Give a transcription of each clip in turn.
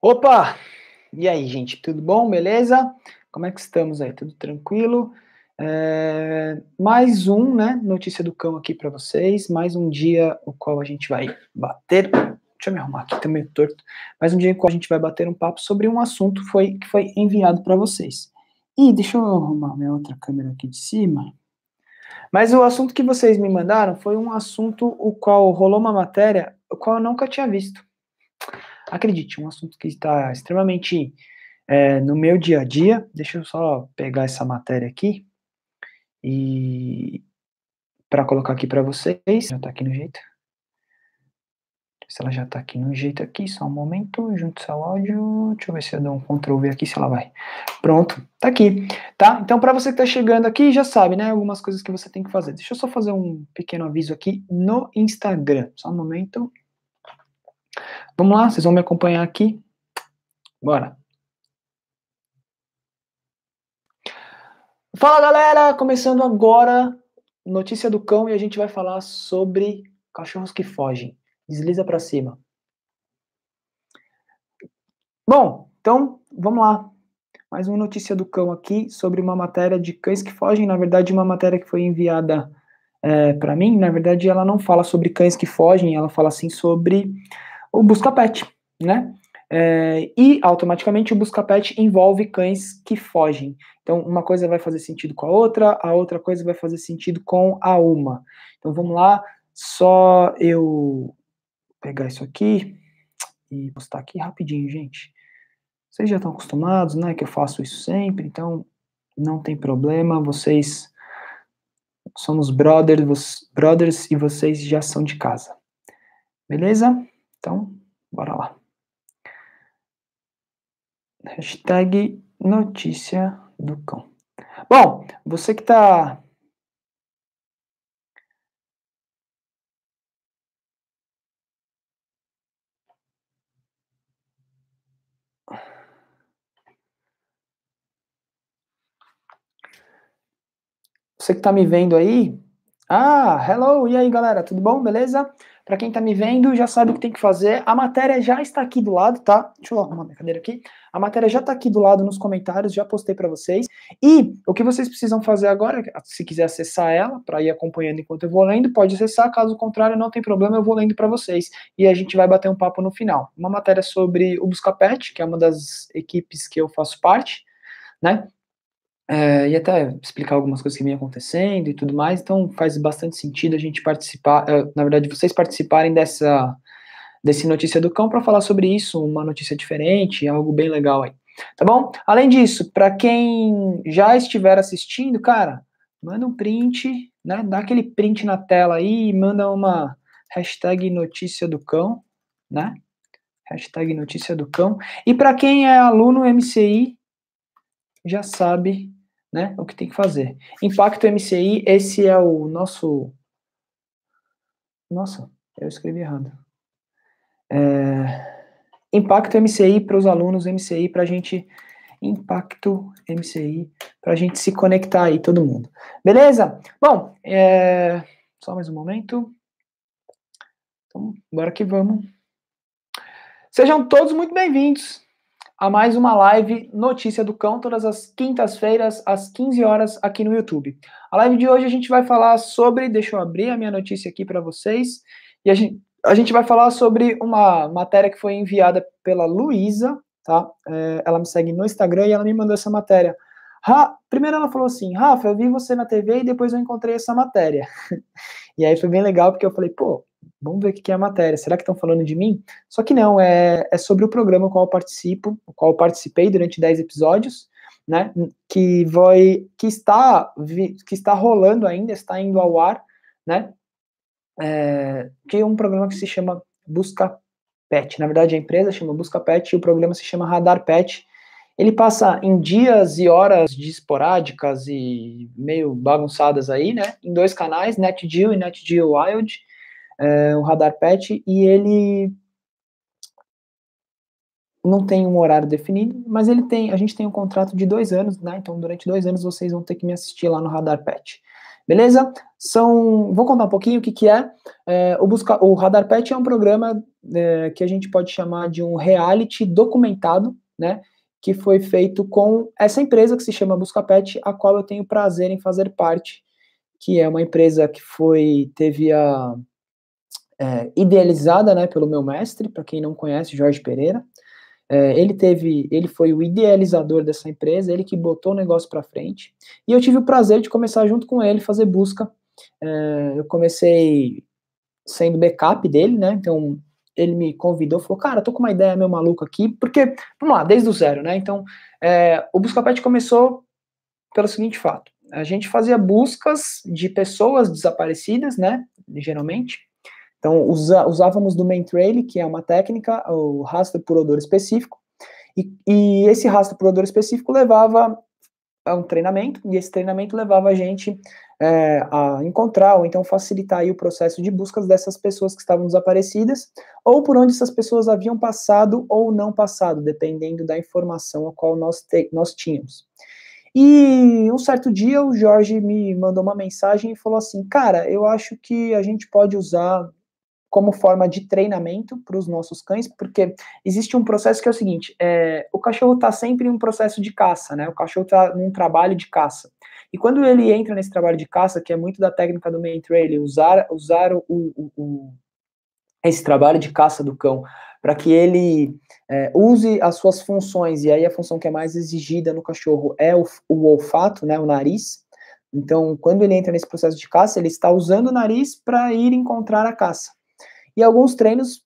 Opa! E aí, gente, tudo bom? Beleza? Como é que estamos aí? Tudo tranquilo? É... mais um, né? Notícia do cão aqui para vocês. Mais um dia o qual a gente vai bater. Deixa eu me arrumar aqui, tá meio torto. Mais um dia o qual a gente vai bater um papo sobre um assunto foi, que foi enviado para vocês. E deixa eu arrumar minha outra câmera aqui de cima. Mas o assunto que vocês me mandaram foi um assunto o qual rolou uma matéria o qual eu nunca tinha visto. Acredite, é um assunto que está extremamente é, no meu dia a dia. Deixa eu só pegar essa matéria aqui e para colocar aqui para vocês. Já está aqui no jeito. Se ela já está aqui no jeito aqui, só um momento, junto ao áudio. Deixa eu ver se eu dou um Ctrl V aqui, se ela vai. Pronto, tá aqui, tá? Então, para você que está chegando aqui, já sabe, né? Algumas coisas que você tem que fazer. Deixa eu só fazer um pequeno aviso aqui no Instagram. Só um momento. Vamos lá, vocês vão me acompanhar aqui. Bora. Fala galera, começando agora Notícia do Cão e a gente vai falar sobre cachorros que fogem. Desliza para cima. Bom, então vamos lá. Mais uma notícia do cão aqui sobre uma matéria de cães que fogem. Na verdade, uma matéria que foi enviada é, eh, para mim. Na verdade, ela não fala sobre cães que fogem, ela fala assim sobre o busca-pet, né? É, e automaticamente o busca-pet envolve cães que fogem. Então, uma coisa vai fazer sentido com a outra, a outra coisa vai fazer sentido com a uma. Então, vamos lá, só eu pegar isso aqui e postar aqui rapidinho, gente. Vocês já estão acostumados, né? Que eu faço isso sempre, então não tem problema. Vocês somos brothers, brothers e vocês já são de casa. Beleza? Então, bora lá. Hashtag notícia do cão. Bom, você que tá. Você que está me vendo aí? Ah, hello! E aí, galera, tudo bom? Beleza? Para quem está me vendo, já sabe o que tem que fazer. A matéria já está aqui do lado, tá? Deixa eu arrumar minha cadeira aqui. A matéria já está aqui do lado nos comentários, já postei para vocês. E o que vocês precisam fazer agora, se quiser acessar ela, para ir acompanhando enquanto eu vou lendo, pode acessar. Caso contrário, não tem problema, eu vou lendo para vocês. E a gente vai bater um papo no final. Uma matéria sobre o Buscapet, que é uma das equipes que eu faço parte, né? é, e até explicar algumas coisas que vêm acontecendo e tudo mais. Então faz bastante sentido a gente participar, eh, na verdade, vocês participarem dessa desse notícia do cão para falar sobre isso, uma notícia diferente, algo bem legal aí. Tá bom? Além disso, para quem já estiver assistindo, cara, manda um print, né? Dá aquele print na tela aí e manda uma hashtag notícia do cão, né? Hashtag notícia do cão. E para quem é aluno MCI, já sabe né? O que tem que fazer. Impacto MCI, esse é o nosso. Nossa, eu escrevi errado. É... Impacto MCI para os alunos, MCI para a gente. Impacto MCI para a gente se conectar aí, todo mundo. Beleza? Bom, é... só mais um momento. Então, bora que vamos. Sejam todos muito bem-vindos a mais uma live Notícia do Cão, todas as quintas-feiras, às 15 horas, aqui no YouTube. A live de hoje a gente vai falar sobre. Deixa eu abrir a minha notícia aqui para vocês. E a gente, a gente vai falar sobre uma matéria que foi enviada pela Luísa, tá? É, ela me segue no Instagram e ela me mandou essa matéria. Ra... Primeiro ela falou assim, Rafa, eu vi você na TV e depois eu encontrei essa matéria. e aí foi bem legal, porque eu falei, pô, vamos ver o que é a matéria, será que estão falando de mim? Só que não, é, é sobre o programa qual eu participo, qual eu participei durante 10 episódios, né, que vai, que está, que está rolando ainda, está indo ao ar, né, é, que é um programa que se chama Busca Pet, na verdade a empresa chama Busca Pet e o programa se chama Radar Pet, ele passa em dias e horas de esporádicas e meio bagunçadas aí, né? Em dois canais, NetGeo e NetGeo Wild, é, o Radar Pet, e ele não tem um horário definido, mas ele tem, a gente tem um contrato de dois anos, né? Então, durante dois anos vocês vão ter que me assistir lá no Radar Pet. Beleza? São. Vou contar um pouquinho o que, que é. é o, busca, o Radar Pet é um programa é, que a gente pode chamar de um reality documentado, né? que foi feito com essa empresa que se chama Buscapet, a qual eu tenho prazer em fazer parte, que é uma empresa que foi teve a é, idealizada, né, pelo meu mestre, para quem não conhece, Jorge Pereira. É, ele teve, ele foi o idealizador dessa empresa, ele que botou o negócio para frente. E eu tive o prazer de começar junto com ele fazer busca. É, eu comecei sendo backup dele, né? Então ele me convidou, falou, cara, tô com uma ideia meio maluca aqui, porque, vamos lá, desde o zero, né? Então, é, o Buscapet começou pelo seguinte fato. A gente fazia buscas de pessoas desaparecidas, né? Geralmente. Então, usa, usávamos do main trail, que é uma técnica, o rastro por odor específico. E, e esse rastro por odor específico levava a um treinamento, e esse treinamento levava a gente é, a encontrar ou então facilitar aí o processo de buscas dessas pessoas que estavam desaparecidas ou por onde essas pessoas haviam passado ou não passado, dependendo da informação a qual nós, nós tínhamos. E um certo dia o Jorge me mandou uma mensagem e falou assim: Cara, eu acho que a gente pode usar como forma de treinamento para os nossos cães, porque existe um processo que é o seguinte: é, o cachorro está sempre em um processo de caça, né? O cachorro está num trabalho de caça. E quando ele entra nesse trabalho de caça, que é muito da técnica do main trail, usar, usar o, o, o esse trabalho de caça do cão para que ele é, use as suas funções, e aí a função que é mais exigida no cachorro é o, o olfato, né, o nariz. Então, quando ele entra nesse processo de caça, ele está usando o nariz para ir encontrar a caça. E alguns treinos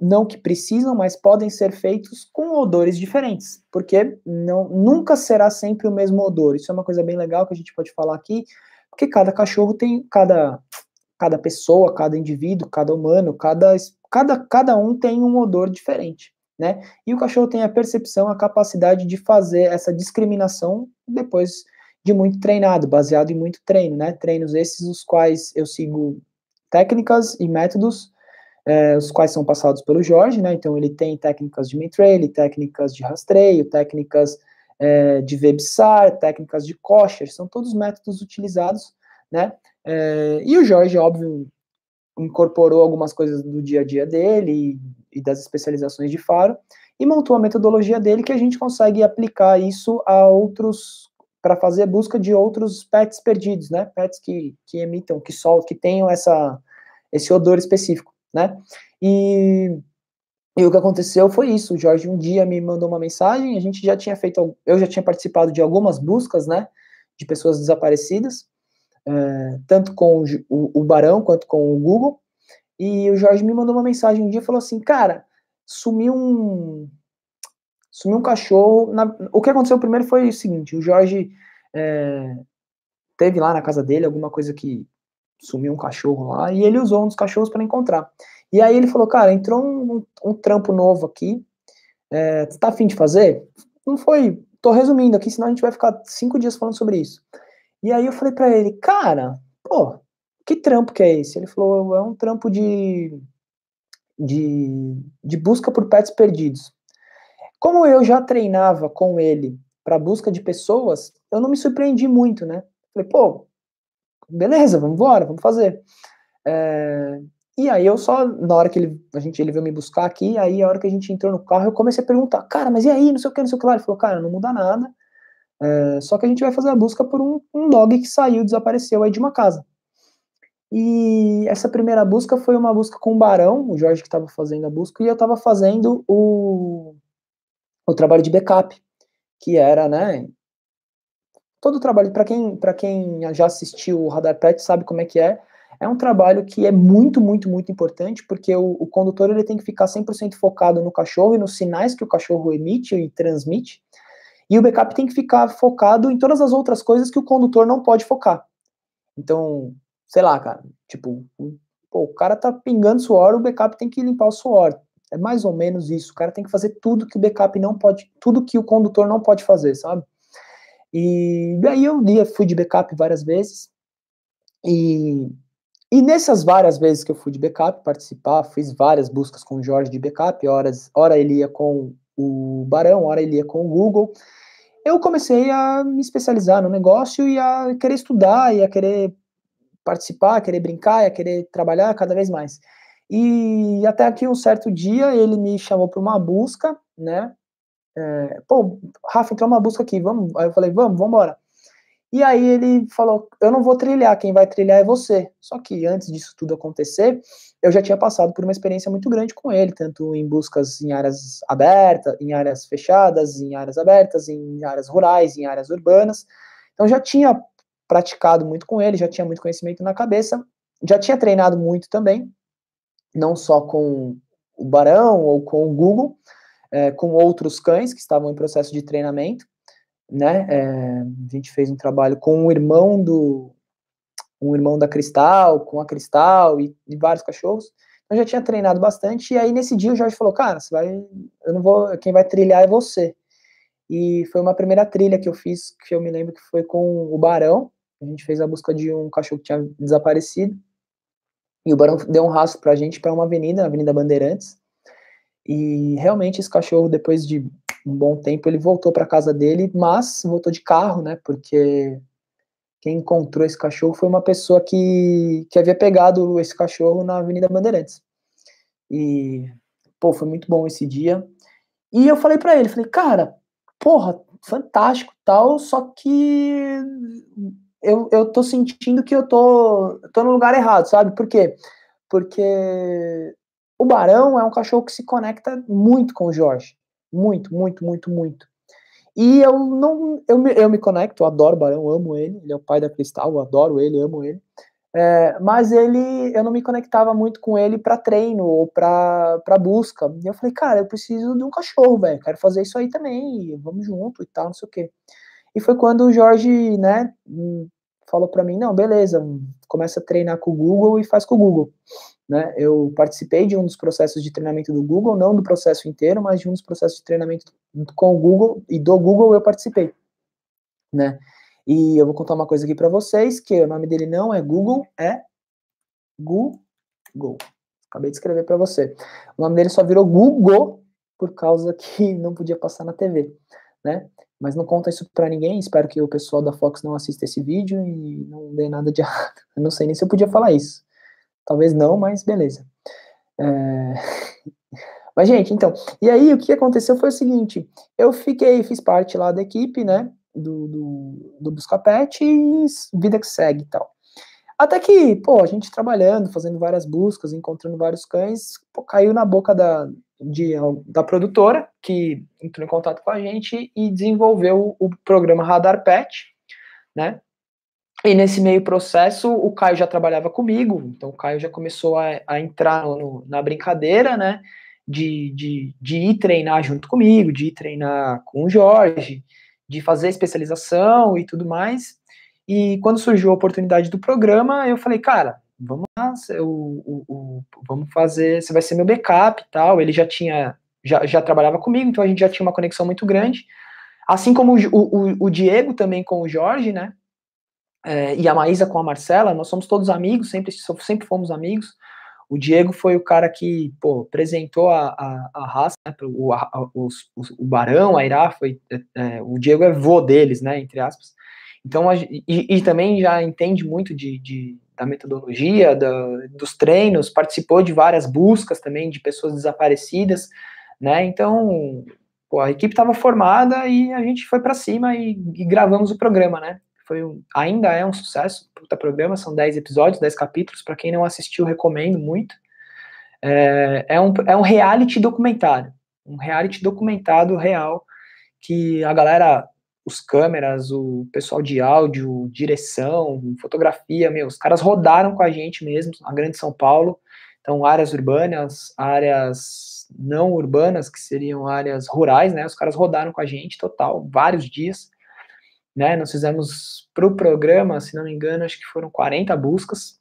não que precisam, mas podem ser feitos com odores diferentes, porque não, nunca será sempre o mesmo odor. Isso é uma coisa bem legal que a gente pode falar aqui, porque cada cachorro tem, cada, cada pessoa, cada indivíduo, cada humano, cada, cada, cada um tem um odor diferente, né? E o cachorro tem a percepção, a capacidade de fazer essa discriminação depois de muito treinado, baseado em muito treino, né? Treinos esses os quais eu sigo técnicas e métodos é, os quais são passados pelo Jorge, né? Então ele tem técnicas de maintrail, técnicas de rastreio, técnicas é, de Websar, técnicas de Kosher, são todos métodos utilizados, né? É, e o Jorge, óbvio, incorporou algumas coisas do dia a dia dele e, e das especializações de Faro e montou a metodologia dele que a gente consegue aplicar isso a outros para fazer a busca de outros pets perdidos, né? Pets que, que emitam, que soltam, que tenham essa, esse odor específico né? E, e o que aconteceu foi isso. O Jorge um dia me mandou uma mensagem, a gente já tinha feito, eu já tinha participado de algumas buscas, né? De pessoas desaparecidas, é, tanto com o, o Barão quanto com o Google. E o Jorge me mandou uma mensagem um dia e falou assim, cara, sumiu um sumiu um cachorro. Na... O que aconteceu primeiro foi o seguinte: o Jorge é, teve lá na casa dele alguma coisa que sumiu um cachorro lá e ele usou um dos cachorros para encontrar. E aí ele falou, cara, entrou um, um trampo novo aqui, é, tá afim de fazer? Não foi, tô resumindo aqui, senão a gente vai ficar cinco dias falando sobre isso. E aí eu falei para ele, cara, pô, que trampo que é esse? Ele falou, é um trampo de, de, de busca por pets perdidos. Como eu já treinava com ele para busca de pessoas, eu não me surpreendi muito, né? Falei, pô, beleza, vamos embora, vamos fazer. É, e aí eu só, na hora que ele, a gente, ele veio me buscar aqui, aí a hora que a gente entrou no carro, eu comecei a perguntar, cara, mas e aí, não sei o que, não sei o que lá. Ele falou, cara, não muda nada, é, só que a gente vai fazer a busca por um, um log que saiu, desapareceu aí de uma casa. E essa primeira busca foi uma busca com o Barão, o Jorge que estava fazendo a busca, e eu estava fazendo o, o trabalho de backup, que era, né, todo o trabalho, para quem, quem já assistiu o Radar Pet sabe como é que é, é um trabalho que é muito, muito, muito importante, porque o, o condutor ele tem que ficar 100% focado no cachorro e nos sinais que o cachorro emite e transmite, e o backup tem que ficar focado em todas as outras coisas que o condutor não pode focar. Então, sei lá, cara, tipo, pô, o cara tá pingando suor, o backup tem que limpar o suor. É mais ou menos isso. O cara tem que fazer tudo que o backup não pode, tudo que o condutor não pode fazer, sabe? E daí eu ia fui de backup várias vezes. E, e nessas várias vezes que eu fui de backup participar, fiz várias buscas com o Jorge de backup, horas, hora ele ia com o Barão, hora ele ia com o Google. Eu comecei a me especializar no negócio e a querer estudar, e a querer participar, a querer brincar, e a querer trabalhar cada vez mais. E até aqui um certo dia ele me chamou para uma busca, né? É, Pô, Rafa, entrou uma busca aqui, vamos. Aí eu falei, vamos, vamos embora. E aí ele falou, eu não vou trilhar, quem vai trilhar é você. Só que antes disso tudo acontecer, eu já tinha passado por uma experiência muito grande com ele, tanto em buscas em áreas abertas, em áreas fechadas, em áreas abertas, em áreas rurais, em áreas urbanas. Então já tinha praticado muito com ele, já tinha muito conhecimento na cabeça, já tinha treinado muito também, não só com o Barão ou com o Google, é, com outros cães que estavam em processo de treinamento, né? É, a gente fez um trabalho com o irmão do um irmão da Cristal, com a Cristal e, e vários cachorros. Então, eu já tinha treinado bastante e aí nesse dia o Jorge falou, cara, você vai, eu não vou, quem vai trilhar é você. E foi uma primeira trilha que eu fiz, que eu me lembro que foi com o Barão. A gente fez a busca de um cachorro que tinha desaparecido. E o Barão deu um rastro pra gente para uma avenida, a Avenida Bandeirantes. E realmente esse cachorro, depois de um bom tempo, ele voltou para casa dele, mas voltou de carro, né? Porque quem encontrou esse cachorro foi uma pessoa que, que havia pegado esse cachorro na Avenida Bandeirantes. E, pô, foi muito bom esse dia. E eu falei para ele, falei, cara, porra, fantástico tal, só que eu, eu tô sentindo que eu tô, tô no lugar errado, sabe? Por quê? Porque o Barão é um cachorro que se conecta muito com o Jorge. Muito, muito, muito, muito. E eu não. Eu me, eu me conecto, eu adoro o Barão, amo ele. Ele é o pai da Cristal, eu adoro ele, amo ele. É, mas ele, eu não me conectava muito com ele para treino ou para busca. E eu falei, cara, eu preciso de um cachorro, velho. Quero fazer isso aí também. Vamos junto e tal, não sei o quê. E foi quando o Jorge, né, hum, falou para mim, não, beleza, começa a treinar com o Google e faz com o Google. Né? Eu participei de um dos processos de treinamento do Google, não do processo inteiro, mas de um dos processos de treinamento com o Google e do Google eu participei. Né? E eu vou contar uma coisa aqui para vocês, que o nome dele não é Google, é Google. Acabei de escrever para você. O nome dele só virou Google por causa que não podia passar na TV, né? Mas não conta isso para ninguém. Espero que o pessoal da Fox não assista esse vídeo e não dê nada de errado. Eu não sei nem se eu podia falar isso. Talvez não, mas beleza. É... Mas, gente, então. E aí, o que aconteceu foi o seguinte: eu fiquei, fiz parte lá da equipe, né? Do, do, do Buscapet e vida que segue e tal. Até que, pô, a gente trabalhando, fazendo várias buscas, encontrando vários cães, pô, caiu na boca da, de, da produtora, que entrou em contato com a gente e desenvolveu o, programa Radar Pet, né? E nesse meio processo, o Caio já trabalhava comigo, então o Caio já começou a, a entrar no, na brincadeira, né? De, de, de ir treinar junto comigo, de ir treinar com o Jorge, de fazer especialização e tudo mais. E quando surgiu a oportunidade do programa, eu falei, cara, vamos lá, o, o, vamos fazer, você vai ser meu backup e tal. Ele já tinha, já, já trabalhava comigo, então a gente já tinha uma conexão muito grande. Assim como o, o, o Diego também com o Jorge, né? É, e a Maísa com a Marcela, nós somos todos amigos, sempre, sempre fomos amigos. O Diego foi o cara que, pô, apresentou a, a, a raça, né, o, a, os, o Barão, a Irá, foi, é, é, o Diego é vô deles, né, entre aspas. Então, a, e, e, também já entende muito de, de da metodologia, da, dos treinos, participou de várias buscas também de pessoas desaparecidas, né? Então, pô, a equipe estava formada e a gente foi para cima e, e, gravamos o programa, né? Foi um, ainda é um sucesso, puta programa, são 10 episódios, 10 capítulos, para quem não assistiu, recomendo muito. É, é, um, é um reality documentário, um reality documentado real que a galera os câmeras, o pessoal de áudio, direção, fotografia, meu, os caras rodaram com a gente mesmo, a Grande São Paulo, então áreas urbanas, áreas não urbanas, que seriam áreas rurais, né, os caras rodaram com a gente total, vários dias, né, nós fizemos pro programa, se não me engano, acho que foram 40 buscas,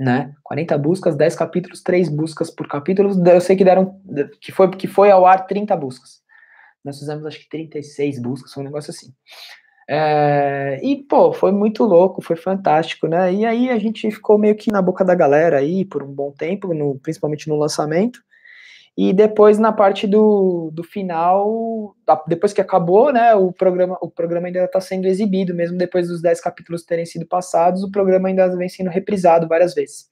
né, 40 buscas, 10 capítulos, 3 buscas por capítulo, eu sei que deram, que foi, que foi ao ar 30 buscas, nós fizemos acho que 36 buscas, foi um negócio assim. É, e, pô, foi muito louco, foi fantástico, né? E aí a gente ficou meio que na boca da galera aí por um bom tempo, no, principalmente no lançamento. E depois, na parte do, do final, depois que acabou, né? O programa, o programa ainda está sendo exibido, mesmo depois dos 10 capítulos terem sido passados, o programa ainda vem sendo reprisado várias vezes.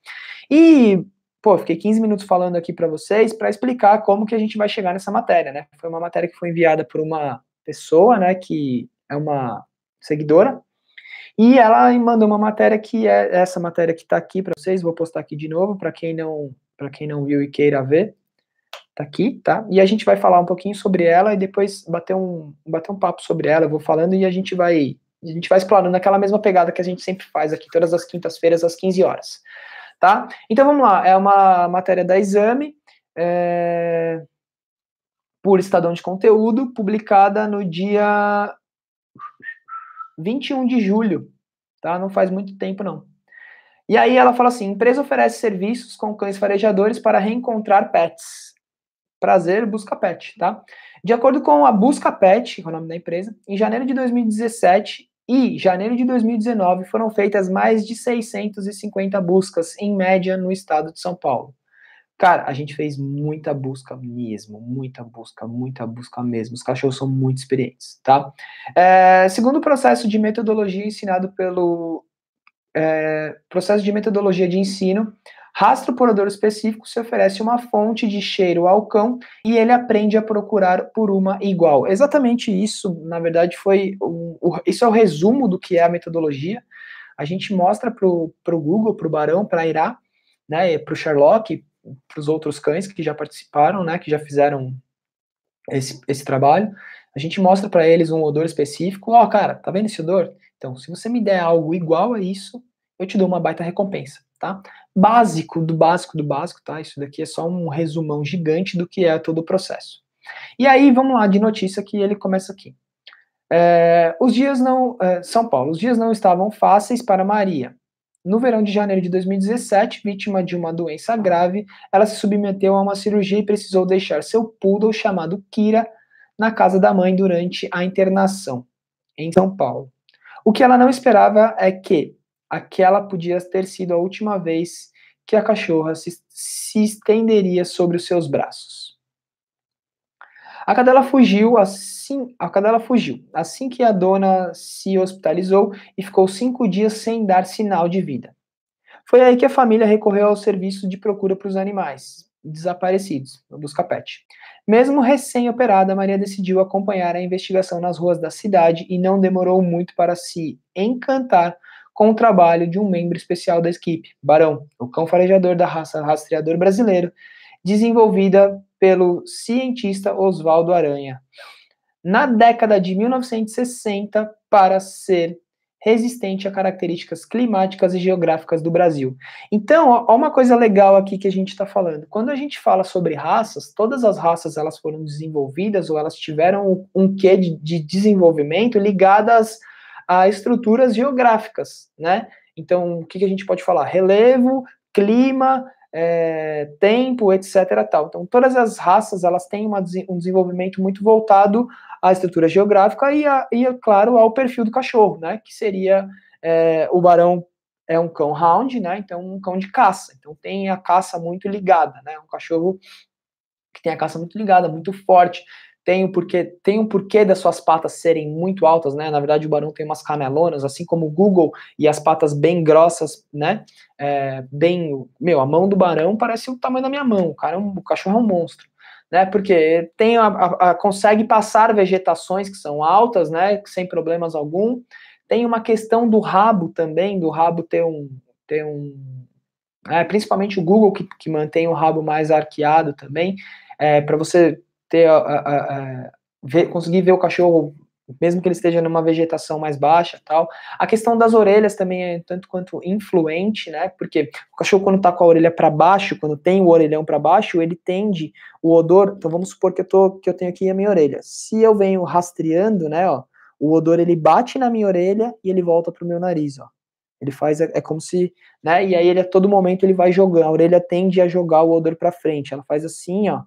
E pô, fiquei 15 minutos falando aqui para vocês para explicar como que a gente vai chegar nessa matéria, né? Foi uma matéria que foi enviada por uma pessoa, né, que é uma seguidora, e ela me mandou uma matéria que é essa matéria que está aqui para vocês, vou postar aqui de novo para quem não para quem não viu e queira ver. Tá aqui, tá? E a gente vai falar um pouquinho sobre ela e depois bater um bater um papo sobre ela, eu vou falando e a gente vai a gente vai explorando aquela mesma pegada que a gente sempre faz aqui todas as quintas-feiras às 15 horas tá? Então vamos lá, é uma matéria da Exame, é, por Estadão de Conteúdo, publicada no dia 21 de julho, tá? Não faz muito tempo, não. E aí ela fala assim: empresa oferece serviços com cães farejadores para reencontrar pets. Prazer, busca pet, tá? De acordo com a Busca Pet, que é o nome da empresa, em janeiro de 2017, e janeiro de 2019 foram feitas mais de 650 buscas em média no estado de São Paulo. Cara, a gente fez muita busca mesmo, muita busca, muita busca mesmo. Os cachorros são muito experientes, tá? É, segundo o processo de metodologia ensinado pelo é, processo de metodologia de ensino, Rastro porador específico se oferece uma fonte de cheiro ao cão e ele aprende a procurar por uma igual. Exatamente isso, na verdade, foi o, o, isso é o resumo do que é a metodologia. A gente mostra para o Google, para o Barão, para Ira, né, para o Sherlock, para os outros cães que já participaram, né, que já fizeram esse, esse trabalho. A gente mostra para eles um odor específico. Ó, oh, cara, tá vendo esse odor? Então, se você me der algo igual a isso, eu te dou uma baita recompensa, tá? Básico do básico do básico, tá? Isso daqui é só um resumão gigante do que é todo o processo. E aí, vamos lá, de notícia que ele começa aqui. É, os dias não. É, São Paulo, os dias não estavam fáceis para Maria. No verão de janeiro de 2017, vítima de uma doença grave, ela se submeteu a uma cirurgia e precisou deixar seu poodle chamado Kira na casa da mãe durante a internação em São Paulo. O que ela não esperava é que, aquela podia ter sido a última vez que a cachorra se, se estenderia sobre os seus braços. A cadela fugiu assim, a cadela fugiu assim que a dona se hospitalizou e ficou cinco dias sem dar sinal de vida. Foi aí que a família recorreu ao serviço de procura para os animais desaparecidos, no pet. Mesmo recém-operada, Maria decidiu acompanhar a investigação nas ruas da cidade e não demorou muito para se encantar com o trabalho de um membro especial da equipe, Barão, o cão farejador da raça rastreador brasileiro, desenvolvida pelo cientista Oswaldo Aranha. Na década de 1960, para ser resistente a características climáticas e geográficas do Brasil. Então, há uma coisa legal aqui que a gente está falando. Quando a gente fala sobre raças, todas as raças elas foram desenvolvidas ou elas tiveram um quê de, de desenvolvimento ligadas a estruturas geográficas, né? Então, o que, que a gente pode falar? Relevo, clima, é, tempo, etc. Tal. Então, todas as raças elas têm uma, um desenvolvimento muito voltado à estrutura geográfica e, a, e, é claro, ao perfil do cachorro, né? Que seria é, o barão é um cão hound, né? Então, um cão de caça. Então, tem a caça muito ligada, né? Um cachorro que tem a caça muito ligada, muito forte, tem o um porquê, tem um porquê das suas patas serem muito altas, né? Na verdade, o barão tem umas canelonas, assim como o Google e as patas bem grossas, né? É, bem, meu, a mão do barão parece o tamanho da minha mão. O cara, é um, o cachorro é um monstro, né? Porque tem a, a, a, consegue passar vegetações que são altas, né? Sem problemas algum. Tem uma questão do rabo também, do rabo ter um, ter um, é, principalmente o Google que, que mantém o rabo mais arqueado também. É, para você ter a, a, a ver, conseguir ver o cachorro mesmo que ele esteja numa vegetação mais baixa, tal. A questão das orelhas também é tanto quanto influente, né? Porque o cachorro quando tá com a orelha para baixo, quando tem o orelhão para baixo, ele tende o odor. Então vamos supor que eu tô que eu tenho aqui a minha orelha. Se eu venho rastreando, né, ó, o odor ele bate na minha orelha e ele volta pro meu nariz, ó. Ele faz é, é como se, né? E aí ele a todo momento ele vai jogando, a orelha tende a jogar o odor para frente. Ela faz assim, ó,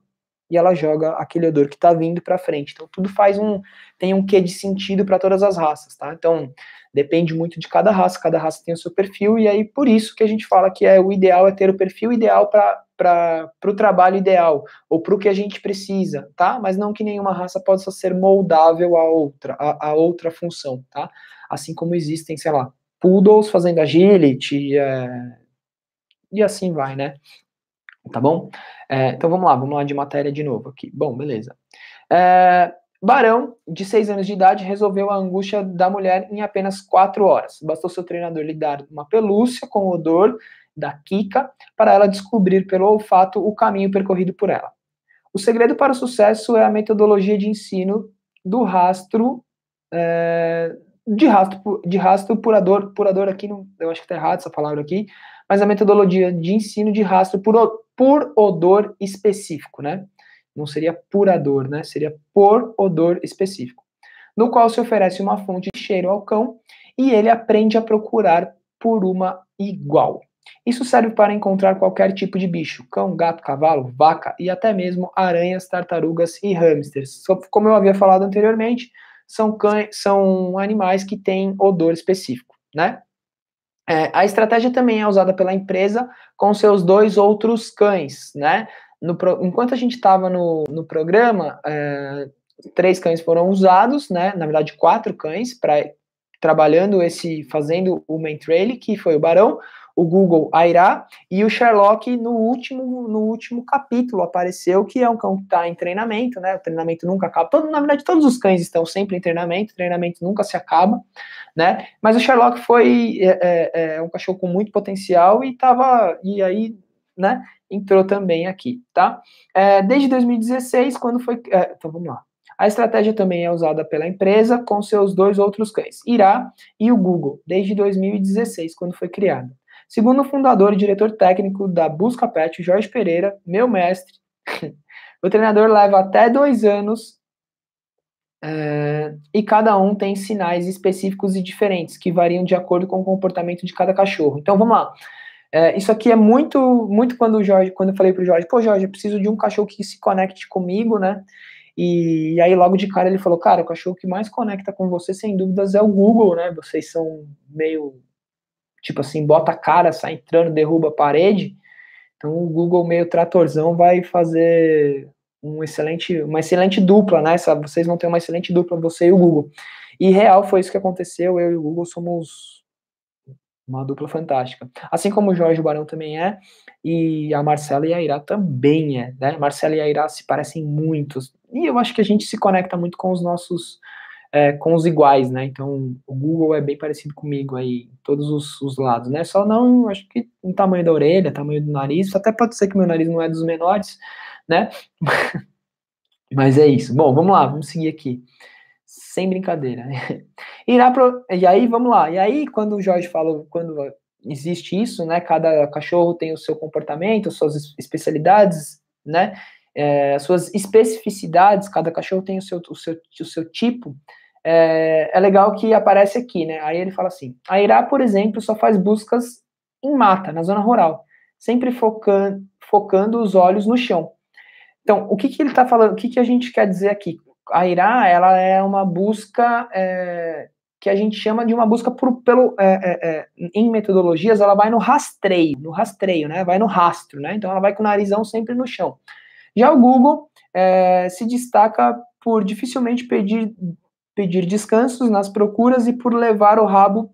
e ela joga aquele odor que está vindo para frente. Então tudo faz um tem um quê de sentido para todas as raças, tá? Então depende muito de cada raça, cada raça tem o seu perfil e aí por isso que a gente fala que é o ideal é ter o perfil ideal para para o trabalho ideal ou para o que a gente precisa, tá? Mas não que nenhuma raça possa ser moldável a outra, a, a outra função, tá? Assim como existem, sei lá, poodles fazendo agility é... e assim vai, né? Tá bom? É, então vamos lá, vamos lá de matéria de novo aqui. Bom, beleza. É, Barão, de 6 anos de idade, resolveu a angústia da mulher em apenas 4 horas. Bastou seu treinador lhe dar uma pelúcia com o odor da Kika para ela descobrir pelo olfato o caminho percorrido por ela. O segredo para o sucesso é a metodologia de ensino do rastro é, de rastro de rastro purador purador aqui não, eu acho que tá errado essa palavra aqui mas a metodologia de ensino de rastro por, por odor específico, né? Não seria por odor, né? Seria por odor específico. No qual se oferece uma fonte de cheiro ao cão e ele aprende a procurar por uma igual. Isso serve para encontrar qualquer tipo de bicho: cão, gato, cavalo, vaca e até mesmo aranhas, tartarugas e hamsters. Como eu havia falado anteriormente, são, cães, são animais que têm odor específico, né? É, a estratégia também é usada pela empresa com seus dois outros cães, né? No, enquanto a gente estava no, no programa, é, três cães foram usados, né? Na verdade, quatro cães para trabalhando esse, fazendo o main trail, que foi o Barão, o Google Aira e o Sherlock no último, no último capítulo apareceu, que é um cão que está em treinamento, né? O treinamento nunca acaba. Todo, na verdade, todos os cães estão sempre em treinamento, o treinamento nunca se acaba, né? Mas o Sherlock foi é, é, é um cachorro com muito potencial e tava. E aí, né? Entrou também aqui, tá? É, desde 2016, quando foi. É, então vamos lá. A estratégia também é usada pela empresa com seus dois outros cães, Irá e o Google, desde 2016, quando foi criada. Segundo o fundador e diretor técnico da Buscapet, Jorge Pereira, meu mestre, o treinador leva até dois anos eh, e cada um tem sinais específicos e diferentes, que variam de acordo com o comportamento de cada cachorro. Então vamos lá. Eh, isso aqui é muito, muito quando o Jorge, quando eu falei para o Jorge, pô, Jorge, eu preciso de um cachorro que se conecte comigo, né? E aí, logo de cara, ele falou: Cara, o cachorro que mais conecta com você, sem dúvidas, é o Google, né? Vocês são meio tipo assim, bota a cara, sai entrando, derruba a parede. Então o Google meio tratorzão vai fazer um excelente, uma excelente dupla, né? Sabe? Vocês vão ter uma excelente dupla, você e o Google. E real foi isso que aconteceu, eu e o Google somos uma dupla fantástica. Assim como o Jorge Barão também é, e a Marcela e a Ira também é, né? Marcela e a Ira se parecem muito. E eu acho que a gente se conecta muito com os nossos é, com os iguais, né? Então, o Google é bem parecido comigo aí, todos os, os, lados, né? Só não, acho que no tamanho da orelha, tamanho do nariz, até pode ser que meu nariz não é dos menores, né? Mas é isso. Bom, vamos lá, vamos seguir aqui. Sem brincadeira. Irá pro... E aí, vamos lá. E aí, quando o Jorge falou, quando existe isso, né? Cada cachorro tem o seu comportamento, suas especialidades, né? É, suas especificidades, cada cachorro tem o seu, o seu, o seu tipo, é, é legal que aparece aqui, né? Aí ele fala assim: a Irá, por exemplo, só faz buscas em mata, na zona rural, sempre focando, focando os olhos no chão. Então, o que, que ele está falando? O que, que a gente quer dizer aqui? A Irá, ela é uma busca é, que a gente chama de uma busca por, pelo, é, é, é em metodologias, ela vai no rastreio, no rastreio, né? Vai no rastro, né? Então, ela vai com o narizão sempre no chão. Já o Google é, se destaca por dificilmente pedir pedir descansos nas procuras e por levar o rabo,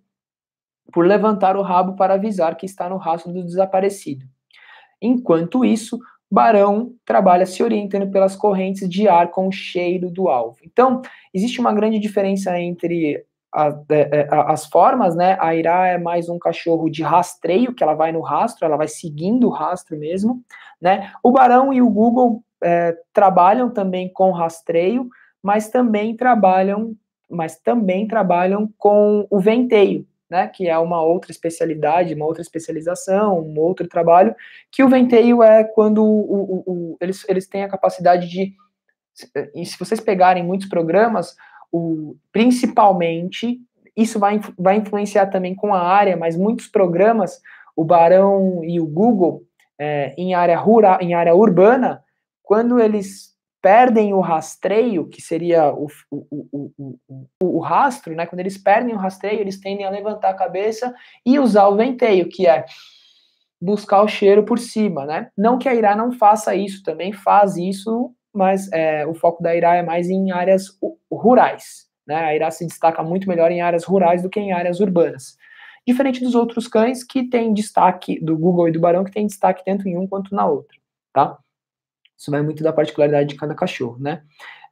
por levantar o rabo para avisar que está no rastro do desaparecido. Enquanto isso, Barão trabalha se orientando pelas correntes de ar com o cheiro do alvo. Então, existe uma grande diferença entre a, é, é, a, as formas, né? A Irá é mais um cachorro de rastreio, que ela vai no rastro, ela vai seguindo o rastro mesmo, né? O Barão e o Google é, trabalham também com rastreio, mas também trabalham, mas também trabalham com o venteio, né, que é uma outra especialidade, uma outra especialização, um outro trabalho, que o venteio é quando o, o, o, eles, eles têm a capacidade de, e se vocês pegarem muitos programas, o, principalmente, isso vai, vai influenciar também com a área, mas muitos programas, o Barão e o Google, é, em, área rural, em área urbana, quando eles perdem o rastreio, que seria o, o, o, o, rastro, né? Quando eles perdem o rastreio, eles tendem a levantar a cabeça e usar o venteio, que é buscar o cheiro por cima, né? Não que a ira não faça isso, também faz isso, mas é, o foco da ira é mais em áreas rurais, né? A ira se destaca muito melhor em áreas rurais do que em áreas urbanas. Diferente dos outros cães que têm destaque, do Google e do Barão, que tem destaque tanto em um quanto na outra, tá? Isso vai muito da particularidade de cada cachorro, né?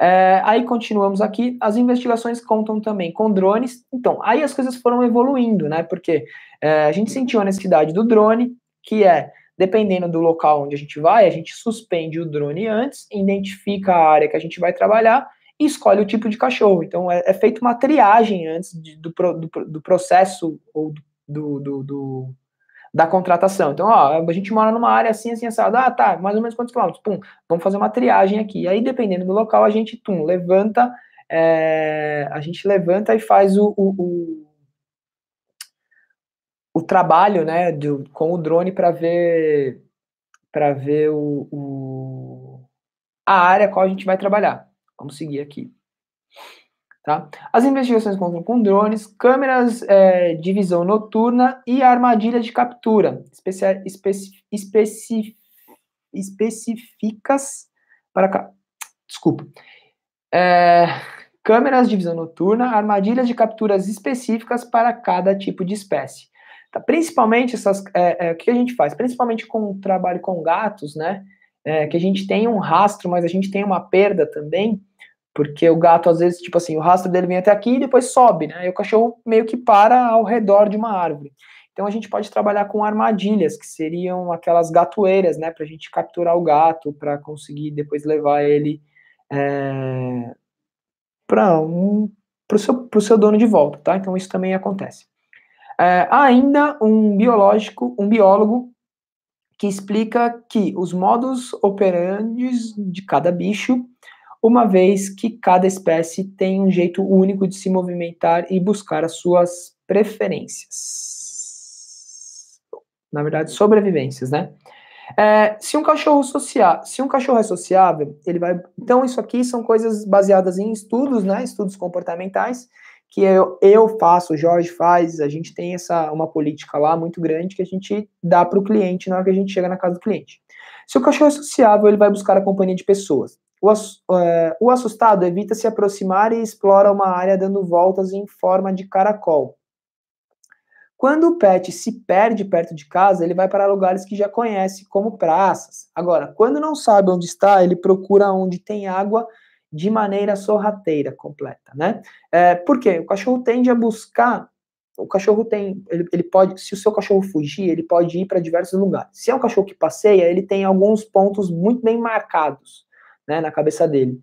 É, aí continuamos aqui. As investigações contam também com drones. Então, aí as coisas foram evoluindo, né? Porque é, a gente sentiu a necessidade do drone, que é dependendo do local onde a gente vai, a gente suspende o drone antes, identifica a área que a gente vai trabalhar e escolhe o tipo de cachorro. Então, é, é feita uma triagem antes de, do, do, do, processo ou do, do, do da contratação. Então, ó, a gente mora numa área assim, assim, assado. Ah, tá, mais ou menos quantos quilômetros? Pum, vamos fazer uma triagem aqui. Aí, dependendo do local, a gente, tum, levanta, é, a gente levanta e faz o, o, o, o trabalho, né, do, com o drone para ver para ver o, o, a área qual a gente vai trabalhar. Vamos seguir aqui. Tá? As investigações contam com drones, câmeras é, de visão noturna e armadilhas de captura, especi, especi, específicas para. Desculpa. É, câmeras de visão noturna, armadilhas de capturas específicas para cada tipo de espécie. Tá? Principalmente essas. É, é o que a gente faz? Principalmente com o trabalho com gatos, né? É, que a gente tem um rastro, mas a gente tem uma perda também. Porque o gato, às vezes, tipo assim, o rastro dele vem até aqui e depois sobe, né? E o cachorro meio que para ao redor de uma árvore. Então a gente pode trabalhar com armadilhas, que seriam aquelas gatoeiras, né? Para a gente capturar o gato, para conseguir depois levar ele é, para um, o seu, seu dono de volta, tá? Então isso também acontece. É, ainda um biológico, um biólogo que explica que os modos operantes de cada bicho uma vez que cada espécie tem um jeito único de se movimentar e buscar as suas preferências. Na verdade, sobrevivências, né? É, se um cachorro social, se um cachorro é sociável, ele vai. Então, isso aqui são coisas baseadas em estudos, né? Estudos comportamentais que eu, eu faço, o Jorge faz. A gente tem essa uma política lá muito grande que a gente dá para o cliente na hora que a gente chega na casa do cliente. Se o cachorro é sociável, ele vai buscar a companhia de pessoas. Eh, o, assustado evita se aproximar e explora uma área dando voltas em forma de caracol. Quando o pet se perde perto de casa, ele vai para lugares que já conhece, como praças. Agora, quando não sabe onde está, ele procura onde tem água de maneira sorrateira, completa, né? É, por quê? O cachorro tende a buscar o cachorro tem, ele, ele, pode, se o seu cachorro fugir, ele pode ir para diversos lugares. Se é um cachorro que passeia, ele tem alguns pontos muito bem marcados né, na cabeça dele.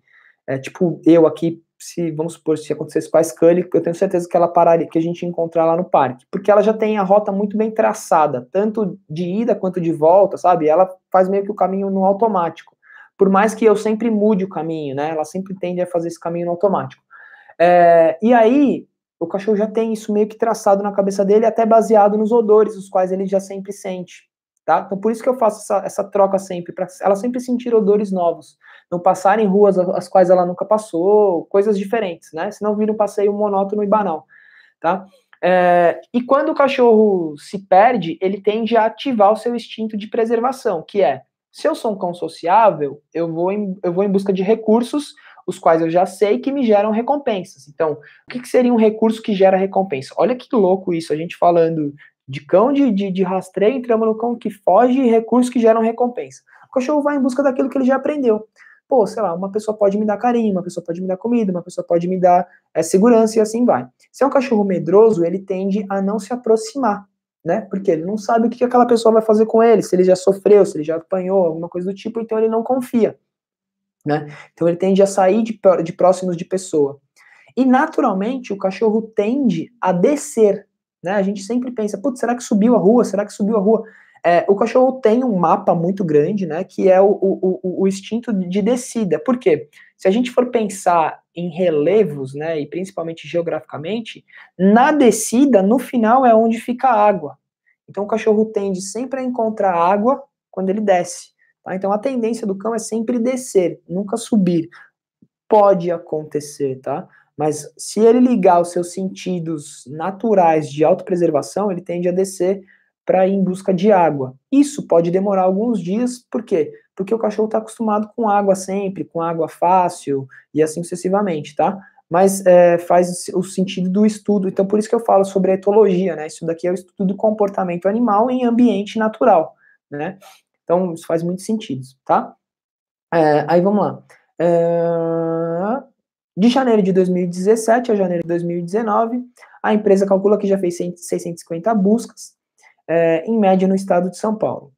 É, tipo, eu aqui, se vamos supor, se acontecesse com a Scully, eu tenho certeza que ela pararia, que a gente ia encontrar lá no parque, porque ela já tem a rota muito bem traçada, tanto de ida quanto de volta, sabe? Ela faz meio que o caminho no automático. Por mais que eu sempre mude o caminho, né? Ela sempre tende a fazer esse caminho no automático. É, e aí, o cachorro já tem isso meio que traçado na cabeça dele, até baseado nos odores, os quais ele já sempre sente. Tá? Então, por isso que eu faço essa, essa troca sempre, para ela sempre sentir odores novos não passar em ruas as quais ela nunca passou, coisas diferentes, né? Senão vira um passeio monótono e banal, tá? É, e quando o cachorro se perde, ele tende a ativar o seu instinto de preservação, que é, se eu sou um cão sociável, eu vou em, eu vou em busca de recursos os quais eu já sei que me geram recompensas. Então, o que, que, seria um recurso que gera recompensa? Olha que louco isso, a gente falando de cão de, de, de rastreio, entramos no cão que foge e recursos que geram recompensa. O cachorro vai em busca daquilo que ele já aprendeu pô, sei lá, uma pessoa pode me dar carinho, uma pessoa pode me dar comida, uma pessoa pode me dar é, segurança e assim vai. Se é um cachorro medroso, ele tende a não se aproximar, né? Porque ele não sabe o que aquela pessoa vai fazer com ele, se ele já sofreu, se ele já apanhou, alguma coisa do tipo, então ele não confia, né? Então ele tende a sair de, de próximos de pessoa. E naturalmente o cachorro tende a descer, né? A gente sempre pensa, putz, será que subiu a rua? Será que subiu a rua? É, o cachorro tem um mapa muito grande, né? Que é o, o, o, instinto de descida. Por quê? Se a gente for pensar em relevos, né? E principalmente geograficamente, na descida, no final, é onde fica a água. Então o cachorro tende sempre a encontrar água quando ele desce. Tá? Então a tendência do cão é sempre descer, nunca subir. Pode acontecer, tá? Mas se ele ligar os seus sentidos naturais de autopreservação, ele tende a descer para ir em busca de água. Isso pode demorar alguns dias, por quê? Porque o cachorro está acostumado com água sempre, com água fácil e assim sucessivamente, tá? Mas é, faz o sentido do estudo, então por isso que eu falo sobre a etologia, né? Isso daqui é o estudo do comportamento animal em ambiente natural, né? Então isso faz muito sentido, tá? É, aí vamos lá. É... De janeiro de 2017 a janeiro de 2019, a empresa calcula que já fez 650 buscas, é, em média, no estado de São Paulo.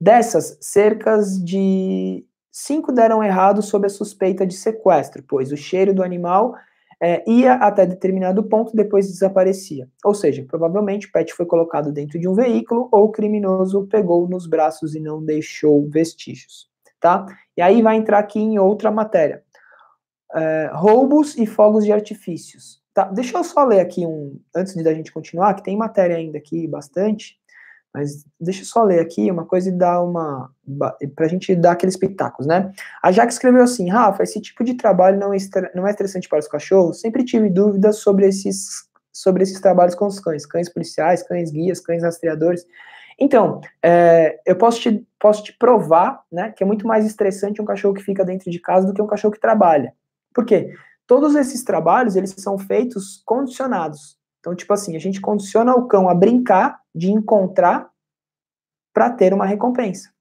Dessas, cerca de cinco deram errado sob a suspeita de sequestro, pois o cheiro do animal é, ia até determinado ponto, depois desaparecia. Ou seja, provavelmente o pet foi colocado dentro de um veículo ou o criminoso pegou nos braços e não deixou vestígios. Tá? E aí vai entrar aqui em outra matéria. É, roubos e fogos de artifícios. Tá, deixa eu só ler aqui um, antes da gente continuar, que tem matéria ainda aqui bastante, mas deixa eu só ler aqui uma coisa e dar uma. para a gente dar aqueles pitacos, né? A Jaque escreveu assim: Rafa, esse tipo de trabalho não é, não é estressante para os cachorros? Sempre tive dúvidas sobre esses, sobre esses trabalhos com os cães, cães policiais, cães guias, cães rastreadores. Então, é, eu posso te, posso te provar né, que é muito mais estressante um cachorro que fica dentro de casa do que um cachorro que trabalha. Por quê? todos esses trabalhos, eles são feitos condicionados. Então, tipo assim, a gente condiciona o cão a brincar de encontrar para ter uma recompensa.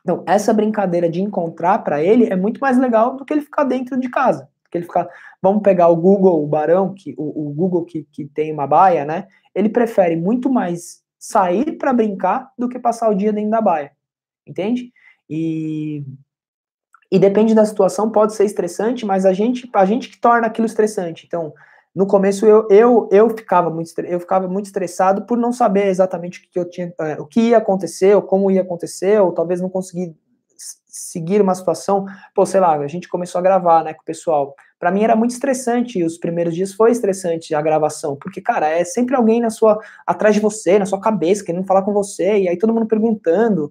Então, essa brincadeira de encontrar para ele é muito mais legal do que ele ficar dentro de casa. Que ele ficar, vamos pegar o Google, o Barão, que o, o Google que, que tem uma baia, né? Ele prefere muito mais sair para brincar do que passar o dia dentro da baia. Entende? E e depende da situação, pode ser estressante, mas a gente, a gente que torna aquilo estressante. Então, no começo eu, eu, eu ficava muito eu ficava muito estressado por não saber exatamente o que eu tinha, eh, o que ia acontecer, ou como ia acontecer, ou talvez não conseguir seguir uma situação, pô, sei lá, a gente começou a gravar, né, com o pessoal. Para mim era muito estressante, os primeiros dias foi estressante a gravação, porque cara, é sempre alguém na sua atrás de você, na sua cabeça, querendo falar com você, e aí todo mundo perguntando.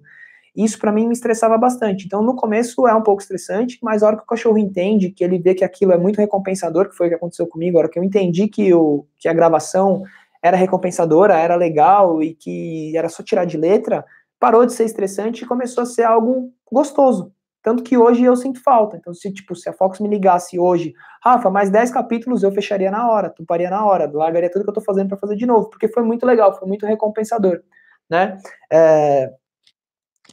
Isso para mim me estressava bastante. Então no começo é um pouco estressante, mas a hora que o cachorro entende, que ele vê que aquilo é muito recompensador, que foi o que aconteceu comigo, a hora que eu entendi que, o que a gravação era recompensadora, era legal e que era só tirar de letra, parou de ser estressante e começou a ser algo gostoso. Tanto que hoje eu sinto falta. Então, se tipo, se a Fox me ligasse hoje, Rafa, mais 10 capítulos eu fecharia na hora, tuparia na hora, largaria tudo que eu tô fazendo para fazer de novo, porque foi muito legal, foi muito recompensador, né? É,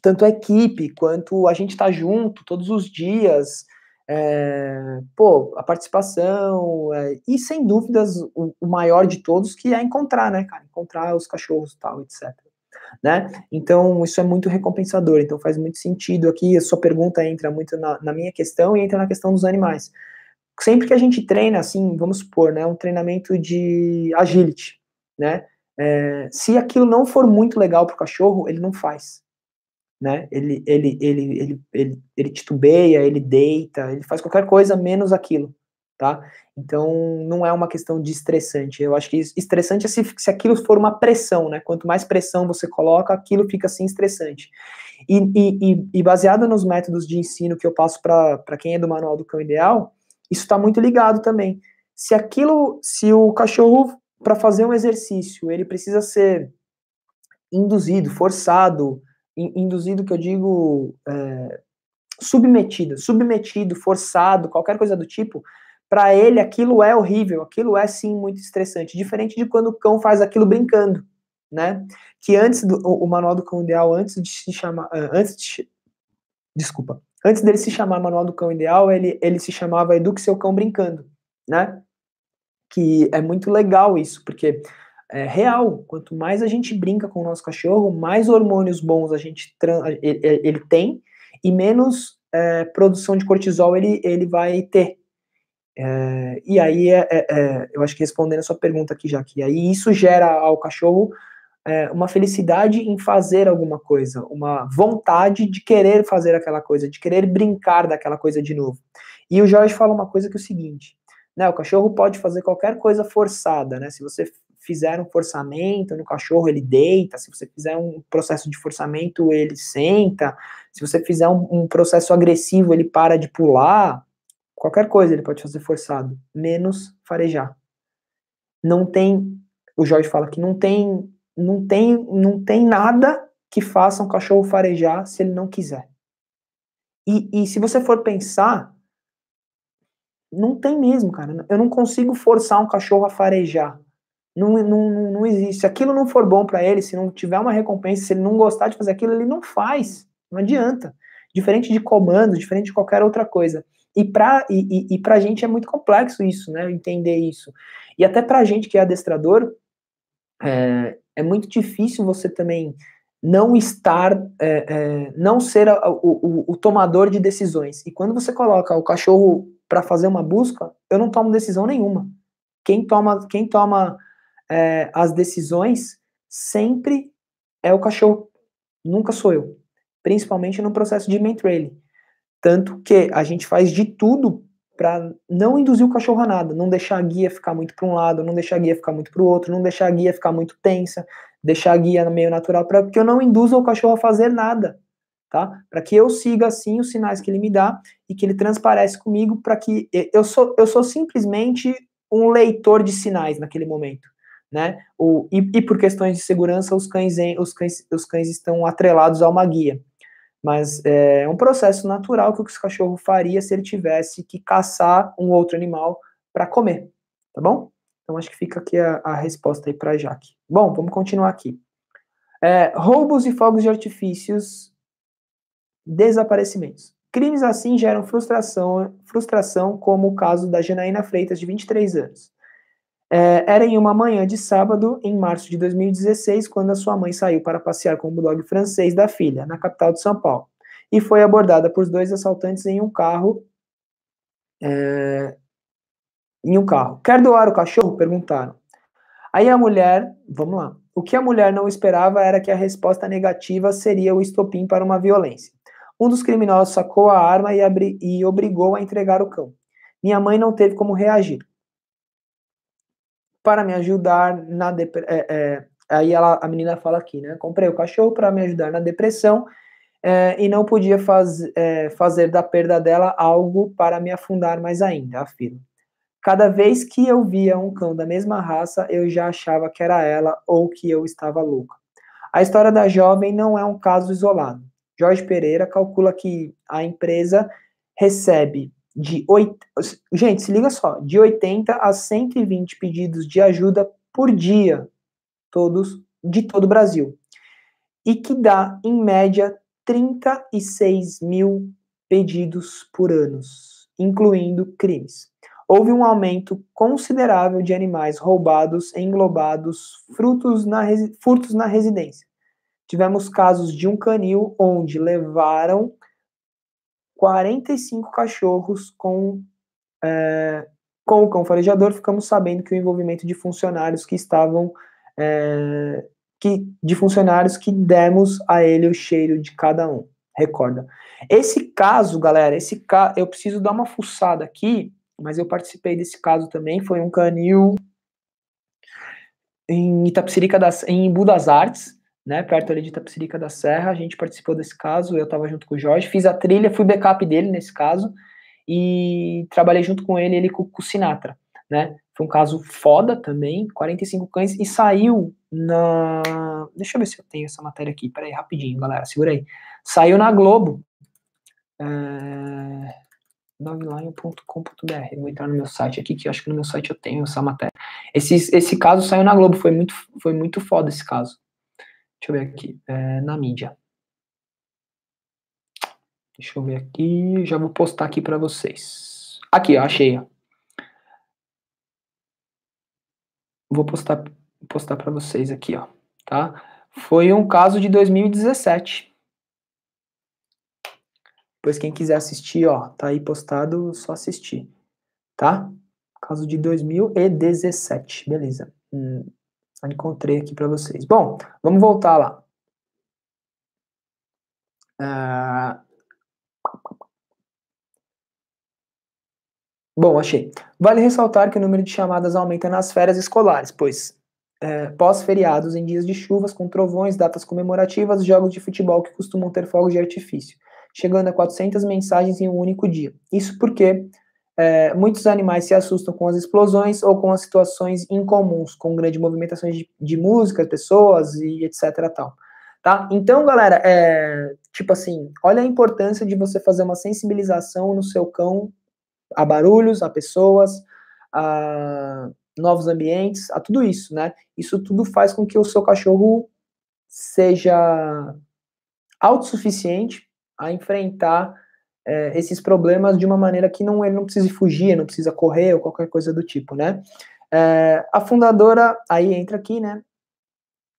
tanto a equipe quanto a gente está junto todos os dias, é, pô, a participação, é, e sem dúvidas o, o, maior de todos que é encontrar, né, cara, encontrar os cachorros e tal, etc. Né? Então, isso é muito recompensador, então faz muito sentido aqui, a sua pergunta entra muito na, na minha questão e entra na questão dos animais. Sempre que a gente treina, assim, vamos supor, né, um treinamento de agility, né, é, se aquilo não for muito legal para o cachorro, ele não faz né? Ele, ele, ele, ele, ele, ele titubeia, ele deita, ele faz qualquer coisa menos aquilo, tá? Então, não é uma questão de estressante. Eu acho que estressante é se, se aquilo for uma pressão, né? Quanto mais pressão você coloca, aquilo fica assim estressante. E, e, e baseado nos métodos de ensino que eu passo para quem é do Manual do Cão Ideal, isso está muito ligado também. Se aquilo, se o cachorro, para fazer um exercício, ele precisa ser induzido, forçado, induzido que eu digo é, submetido, submetido, forçado, qualquer coisa do tipo, para ele aquilo é horrível, aquilo é sim muito estressante, diferente de quando o cão faz aquilo brincando, né? Que antes do o, o manual do cão ideal antes de se chamar, é, antes de, desculpa, antes dele se chamar manual do cão ideal, ele ele se chamava Eduque seu cão brincando, né? Que é muito legal isso, porque é, real. Quanto mais a gente brinca com o nosso cachorro, mais hormônios bons a gente ele, ele, tem e menos é, produção de cortisol ele, ele vai ter. É, e aí, é, é, é, eu acho que respondendo a sua pergunta aqui, já que aí isso gera ao cachorro uma felicidade em fazer alguma coisa, uma vontade de querer fazer aquela coisa, de querer brincar daquela coisa de novo. E o Jorge fala uma coisa que é o seguinte: né, o cachorro pode fazer qualquer coisa forçada, né? Se você fizer um forçamento no cachorro, ele deita, se você fizer um processo de forçamento, ele senta, se você fizer um, um processo agressivo, ele para de pular, qualquer coisa ele pode fazer forçado, menos farejar. Não tem, o Jorge fala que não tem, não tem, não tem nada que faça um cachorro farejar se ele não quiser. E, e se você for pensar, não tem mesmo, cara. Eu não consigo forçar um cachorro a farejar. Não, não, não existe. Se aquilo não for bom para ele, se não tiver uma recompensa, se ele não gostar de fazer aquilo, ele não faz. Não adianta. Diferente de comando, diferente de qualquer outra coisa. E para e, e, e pra gente é muito complexo isso, né? Entender isso. E até pra gente que é adestrador, é, é muito difícil você também não estar, é, é, não ser a, o, o, o, tomador de decisões. E quando você coloca o cachorro para fazer uma busca, eu não tomo decisão nenhuma. Quem toma, quem toma é, as decisões, sempre é o cachorro, nunca sou eu. Principalmente no processo de mentrailing. Tanto que a gente faz de tudo para não induzir o cachorro a nada, não deixar a guia ficar muito para um lado, não deixar a guia ficar muito para o outro, não deixar a guia ficar muito tensa, deixar a guia meio natural, para que eu não induza o cachorro a fazer nada, tá? Para que eu siga assim os sinais que ele me dá e que ele transparece comigo, para que eu sou eu sou simplesmente um leitor de sinais naquele momento né? O, e, e, por questões de segurança, os cães, os cães, os cães estão atrelados a uma guia. Mas é, é um processo natural que o cachorro faria se ele tivesse que caçar um outro animal para comer, tá bom? Então acho que fica aqui a, a resposta aí para Jaque. Bom, vamos continuar aqui. É, roubos e fogos de artifícios, desaparecimentos. Crimes assim geram frustração, frustração, como o caso da Janaína Freitas, de 23 anos. É, era em uma manhã de sábado, em março de 2016, quando a sua mãe saiu para passear com o blog francês da filha, na capital de São Paulo, e foi abordada por dois assaltantes em um carro. É, em um carro. Quer doar o cachorro? perguntaram. Aí a mulher, vamos lá. O que a mulher não esperava era que a resposta negativa seria o estopim para uma violência. Um dos criminosos sacou a arma e, abri, e obrigou a entregar o cão. Minha mãe não teve como reagir para me ajudar na depressão. É, é, aí ela, a menina fala aqui, né? Comprei o cachorro para me ajudar na depressão é, e não podia faz, é, fazer da perda dela algo para me afundar mais ainda, afirma. Cada vez que eu via um cão da mesma raça, eu já achava que era ela ou que eu estava louca. A história da jovem não é um caso isolado. Jorge Pereira calcula que a empresa recebe de 8, gente, se liga só, de 80 a 120 pedidos de ajuda por dia, todos de todo o Brasil. E que dá, em média, 36 mil pedidos por ano, incluindo crimes. Houve um aumento considerável de animais roubados, englobados, frutos na furtos na residência. Tivemos casos de um canil onde levaram 45 cachorros com, é, com o cão farejador. Ficamos sabendo que o envolvimento de funcionários que estavam. É, que, de funcionários que demos a ele o cheiro de cada um. Recorda. Esse caso, galera, esse ca... eu preciso dar uma fuçada aqui, mas eu participei desse caso também. Foi um canil em Itapsirica das, em Embu das Artes né, perto ali de Tapsirica da Serra, a gente participou desse caso, eu estava junto com o Jorge, fiz a trilha, fui backup dele nesse caso, e trabalhei junto com ele, ele com, com o Sinatra, né, foi um caso foda também, 45 cães, e saiu na, deixa eu ver se eu tenho essa matéria aqui, peraí, rapidinho, galera, segura aí, saiu na Globo, é Vou entrar no meu site aqui, que eu acho que no meu site eu tenho essa matéria. Esse, esse caso saiu na Globo, foi muito, foi muito foda esse caso. Deixa eu ver aqui. É, na mídia. Deixa eu ver aqui. Já vou postar aqui para vocês. Aqui, ó, achei. Ó. Vou postar, postar para vocês aqui, ó. Tá? Foi um caso de 2017. Depois quem quiser assistir, ó, tá aí postado, só assistir, tá? Caso de 2017, beleza. Hum. Só encontrei aqui para vocês. Bom, vamos voltar lá. Ah. Bom, achei. Vale ressaltar que o número de chamadas aumenta nas férias escolares, pois é, pós-feriados em dias de chuvas, com trovões, datas comemorativas, jogos de futebol que costumam ter fogos de artifício, chegando a 400 mensagens em um único dia. Isso porque é, muitos animais se assustam com as explosões ou com as situações incomuns, com grandes movimentações de, de pessoas e etc. Tal, tá? Então, galera, é, tipo assim, olha a importância de você fazer uma sensibilização no seu cão a barulhos, a pessoas, a novos ambientes, a tudo isso, né? Isso tudo faz com que o seu cachorro seja autossuficiente a enfrentar é, esses problemas de uma maneira que não, ele é, não precise fugir, não precisa correr ou qualquer coisa do tipo, né? É, a fundadora, aí entra aqui, né?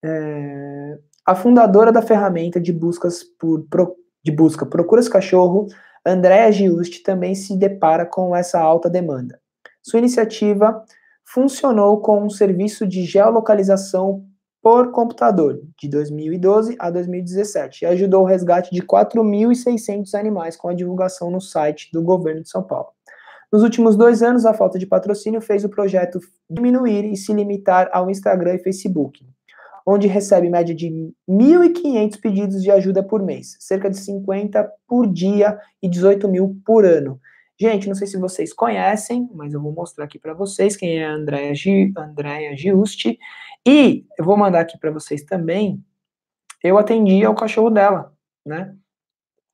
É, a fundadora da ferramenta de buscas por pro, de busca Procuras Cachorro, Andréa Giusti, também se depara com essa alta demanda. Sua iniciativa funcionou com um serviço de geolocalização por computador, de 2012 a 2017, e ajudou o resgate de 4.600 animais com a divulgação no site do governo de São Paulo. Nos últimos dois anos, a falta de patrocínio fez o projeto diminuir e se limitar ao Instagram e Facebook, onde recebe média de 1.500 pedidos de ajuda por mês, cerca de 50 por dia e 18 mil por ano, Gente, não sei se vocês conhecem, mas eu vou mostrar aqui para vocês quem é a Andrea, Gi, Andrea Giusti. E eu vou mandar aqui para vocês também. Eu atendi ao cachorro dela, né?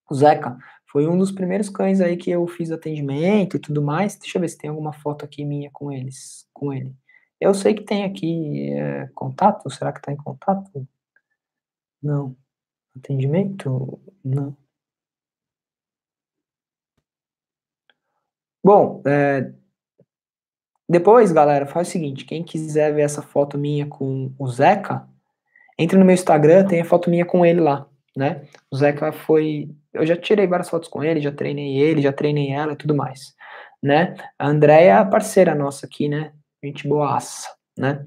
O Zeca. Foi um dos primeiros cães aí que eu fiz atendimento e tudo mais. Deixa eu ver se tem alguma foto aqui minha com eles, com ele. Eu sei que tem aqui é, contato. Será que tá em contato? Não. Atendimento? Não. Bom, é, depois, galera, faz o seguinte: quem quiser ver essa foto minha com o Zeca, entre no meu Instagram, tem a foto minha com ele lá, né? O Zeca foi. Eu já tirei várias fotos com ele, já treinei ele, já treinei ela e tudo mais, né? A Andréia é parceira nossa aqui, né? Gente boaça, né?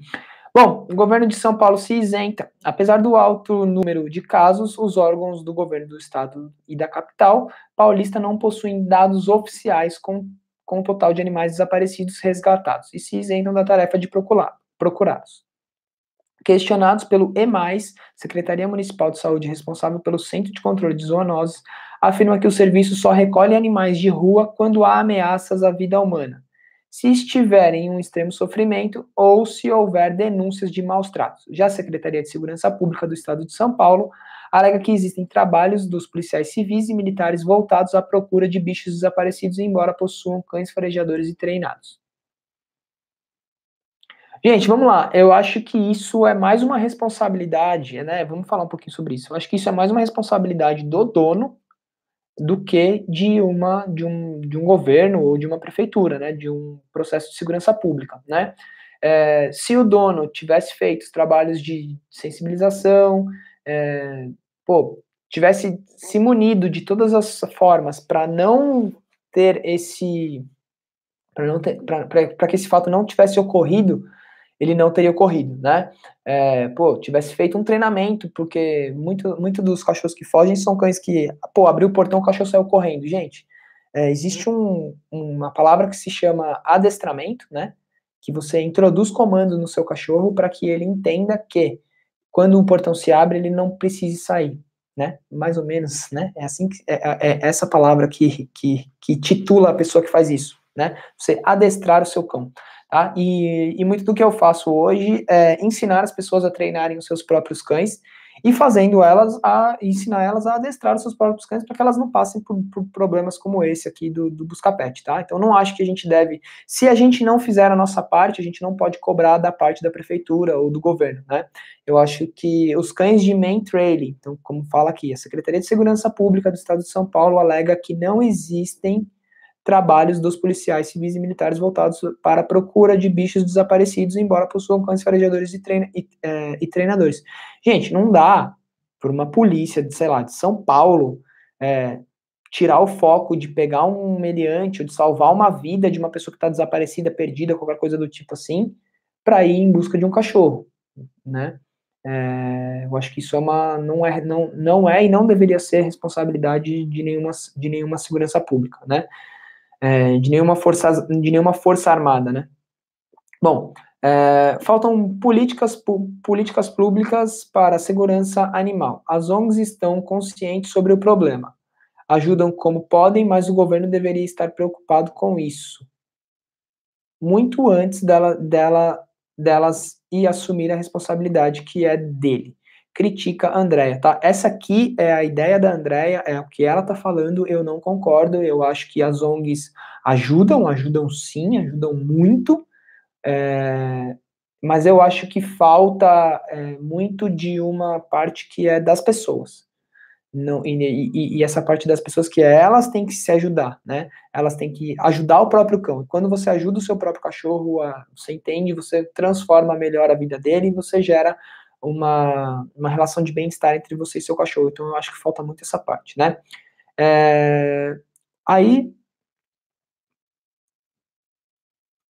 Bom, o governo de São Paulo se isenta. Apesar do alto número de casos, os órgãos do governo do estado e da capital paulista não possuem dados oficiais com com o total de animais desaparecidos resgatados e se isentam da tarefa de procurar, procurá-los. Questionados pelo EMAIS, Secretaria Municipal de Saúde responsável pelo Centro de Controle de Zoonoses, afirma que o serviço só recolhe animais de rua quando há ameaças à vida humana, se estiverem em um extremo sofrimento ou se houver denúncias de maus tratos. Já a Secretaria de Segurança Pública do Estado de São Paulo alega que existem trabalhos dos policiais civis e militares voltados à procura de bichos desaparecidos, embora possuam cães farejadores e treinados. Gente, vamos lá. Eu acho que isso é mais uma responsabilidade, né? Vamos falar um pouquinho sobre isso. Eu acho que isso é mais uma responsabilidade do dono do que de uma de um, de um governo ou de uma prefeitura, né? De um processo de segurança pública, né? É, se o dono tivesse feito trabalhos de sensibilização, é, pô, tivesse se munido de todas as formas para não ter esse para não para que esse fato não tivesse ocorrido ele não teria ocorrido né é, pô tivesse feito um treinamento porque muito muito dos cachorros que fogem são cães que pô abriu o portão o cachorro saiu correndo gente é, existe um, uma palavra que se chama adestramento né que você introduz comando no seu cachorro para que ele entenda que quando um portão se abre, ele não precise sair, né? Mais ou menos, né? É assim que é, é, é essa palavra que, que, que titula a pessoa que faz isso, né? Você adestrar o seu cão. Tá? E, e muito do que eu faço hoje é ensinar as pessoas a treinarem os seus próprios cães e fazendo elas a ensinar elas a adestrar os seus próprios cães para que elas não passem por, por, problemas como esse aqui do, do Buscapet, tá? Então não acho que a gente deve, se a gente não fizer a nossa parte, a gente não pode cobrar da parte da prefeitura ou do governo, né? Eu acho que os cães de main trail, então como fala aqui, a Secretaria de Segurança Pública do Estado de São Paulo alega que não existem trabalhos dos policiais civis e militares voltados para a procura de bichos desaparecidos, embora possuam cães farejadores e, treina, e, é, e treinadores. Gente, não dá por uma polícia, de, sei lá, de São Paulo, é, tirar o foco de pegar um meliante ou de salvar uma vida de uma pessoa que está desaparecida, perdida, qualquer coisa do tipo assim, para ir em busca de um cachorro, né? É, eu acho que isso é uma, não, é, não, não é e não deveria ser responsabilidade de nenhuma, de nenhuma segurança pública, né? é, de, nenhuma força, de nenhuma força armada, né? Bom, é, faltam políticas, políticas públicas para a segurança animal. As ONGs estão conscientes sobre o problema. Ajudam como podem, mas o governo deveria estar preocupado com isso. Muito antes dela, dela, delas e assumir a responsabilidade que é dele critica a Andrea, tá? Essa aqui é a ideia da Andrea, é o que ela tá falando, eu não concordo, eu acho que as ONGs ajudam, ajudam sim, ajudam muito, é, mas eu acho que falta é, muito de uma parte que é das pessoas. Não, e, e, e, essa parte das pessoas que é, elas têm que se ajudar, né? Elas têm que ajudar o próprio cão. Quando você ajuda o seu próprio cachorro, a, você entende, você transforma melhor a vida dele e você gera uma, uma relação de bem-estar entre você e seu cachorro. Então eu acho que falta muito essa parte, né? É, aí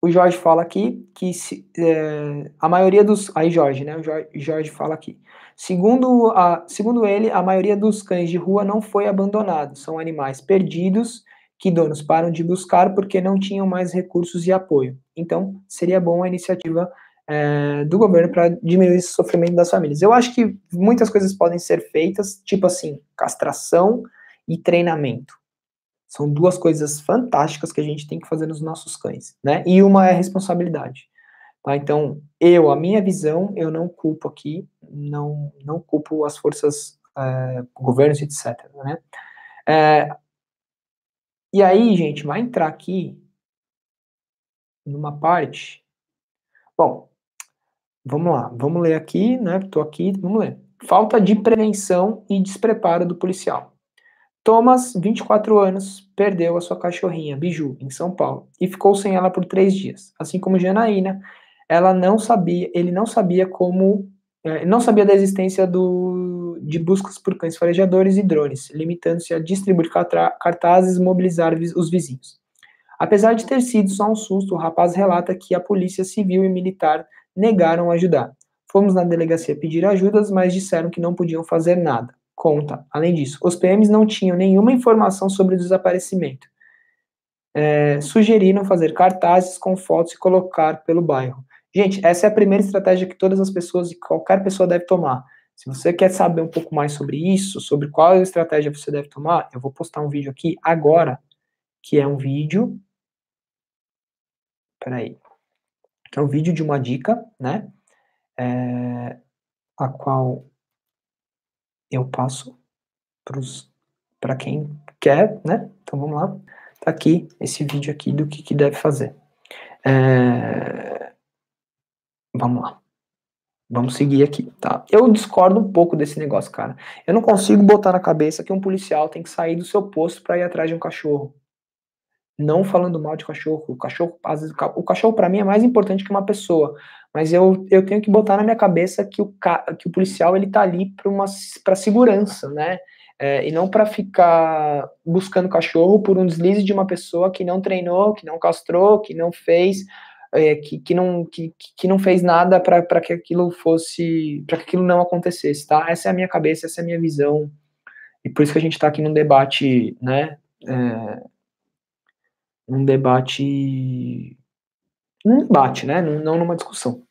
o Jorge fala aqui que se, é, a maioria dos. Aí Jorge, né? O Jorge, Jorge fala aqui. Segundo, a, segundo ele, a maioria dos cães de rua não foi abandonado. São animais perdidos que donos param de buscar porque não tinham mais recursos e apoio. Então, seria bom a iniciativa é, do governo para diminuir esse sofrimento das famílias. Eu acho que muitas coisas podem ser feitas, tipo assim, castração e treinamento. São duas coisas fantásticas que a gente tem que fazer nos nossos cães, né? E uma é responsabilidade. Tá? Então, eu, a minha visão, eu não culpo aqui, não, não culpo as forças, é, governos, etc. Né? É, e aí, gente, vai entrar aqui numa parte. Bom, Vamos lá, vamos ler aqui, né? Estou aqui, vamos ler. Falta de prevenção e despreparo do policial. Thomas, 24 anos, perdeu a sua cachorrinha, Biju, em São Paulo, e ficou sem ela por três dias. Assim como Janaína, ela não sabia, ele não sabia como, é, não sabia da existência do, de buscas por cães farejadores e drones, limitando-se a distribuir cartazes e mobilizar os vizinhos. Apesar de ter sido só um susto, o rapaz relata que a polícia civil e militar negaram ajudar. Fomos na delegacia pedir ajudas, mas disseram que não podiam fazer nada. Conta. Além disso, os PMs não tinham nenhuma informação sobre o desaparecimento. É, sugeriram fazer cartazes com fotos e colocar pelo bairro. Gente, essa é a primeira estratégia que todas as pessoas e qualquer pessoa deve tomar. Se você quer saber um pouco mais sobre isso, sobre qual estratégia você deve tomar, eu vou postar um vídeo aqui agora, que é um vídeo. Peraí que é o vídeo de uma dica, né? É, a qual eu passo para quem quer, né? Então vamos lá. Tá aqui esse vídeo aqui do que, que deve fazer. É, vamos lá. Vamos seguir aqui, tá? Eu discordo um pouco desse negócio, cara. Eu não consigo botar na cabeça que um policial tem que sair do seu posto para ir atrás de um cachorro não falando mal de cachorro. O cachorro, às vezes, o cachorro para mim é mais importante que uma pessoa, mas eu, eu tenho que botar na minha cabeça que o, que o policial ele tá ali para segurança, né? É, e não para ficar buscando cachorro por um deslize de uma pessoa que não treinou, que não castrou, que não fez, é, que, que, não, que, que não fez nada para que aquilo fosse, para que aquilo não acontecesse, tá? Essa é a minha cabeça, essa é a minha visão. E por isso que a gente está aqui num debate, né, é, num debate. num debate, né? Não numa discussão.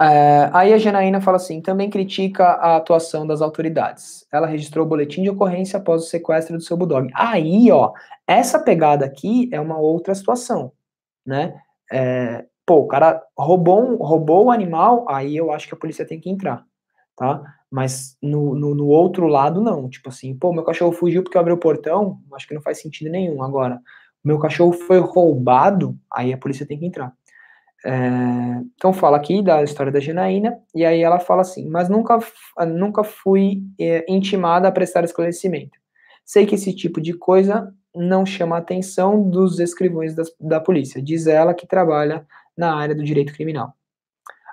É, aí a Janaína fala assim: também critica a atuação das autoridades. Ela registrou o boletim de ocorrência após o sequestro do seu bulldog. Aí, ó, essa pegada aqui é uma outra situação, né? É, pô, o cara roubou, roubou o animal, aí eu acho que a polícia tem que entrar, tá? Mas no, no, no outro lado, não. Tipo assim, pô, meu cachorro fugiu porque abriu o portão, acho que não faz sentido nenhum agora meu cachorro foi roubado, aí a polícia tem que entrar. É, então fala aqui da história da Janaína, e aí ela fala assim, mas nunca, nunca fui é, intimada a prestar esclarecimento. Sei que esse tipo de coisa não chama a atenção dos escrivões da polícia, diz ela que trabalha na área do direito criminal.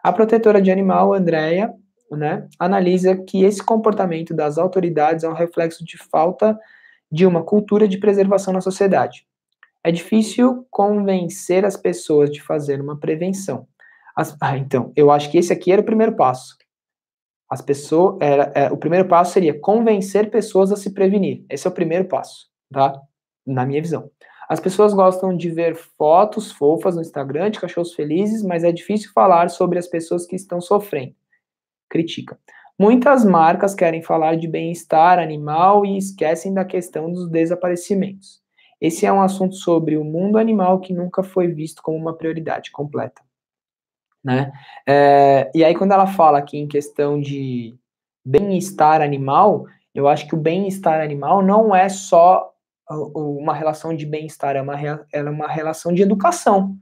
A protetora de animal, Andrea, né, analisa que esse comportamento das autoridades é um reflexo de falta de uma cultura de preservação na sociedade. É difícil convencer as pessoas de fazer uma prevenção. As, ah, então, eu acho que esse aqui era o primeiro passo. As pessoas, era, é, o primeiro passo seria convencer pessoas a se prevenir. Esse é o primeiro passo, tá? Na minha visão. As pessoas gostam de ver fotos fofas no Instagram de cachorros felizes, mas é difícil falar sobre as pessoas que estão sofrendo. Critica. Muitas marcas querem falar de bem-estar animal e esquecem da questão dos desaparecimentos. Esse é um assunto sobre o mundo animal que nunca foi visto como uma prioridade completa. Né? É, e aí, quando ela fala aqui em questão de bem-estar animal, eu acho que o bem-estar animal não é só uma relação de bem-estar, é uma, é uma relação de educação.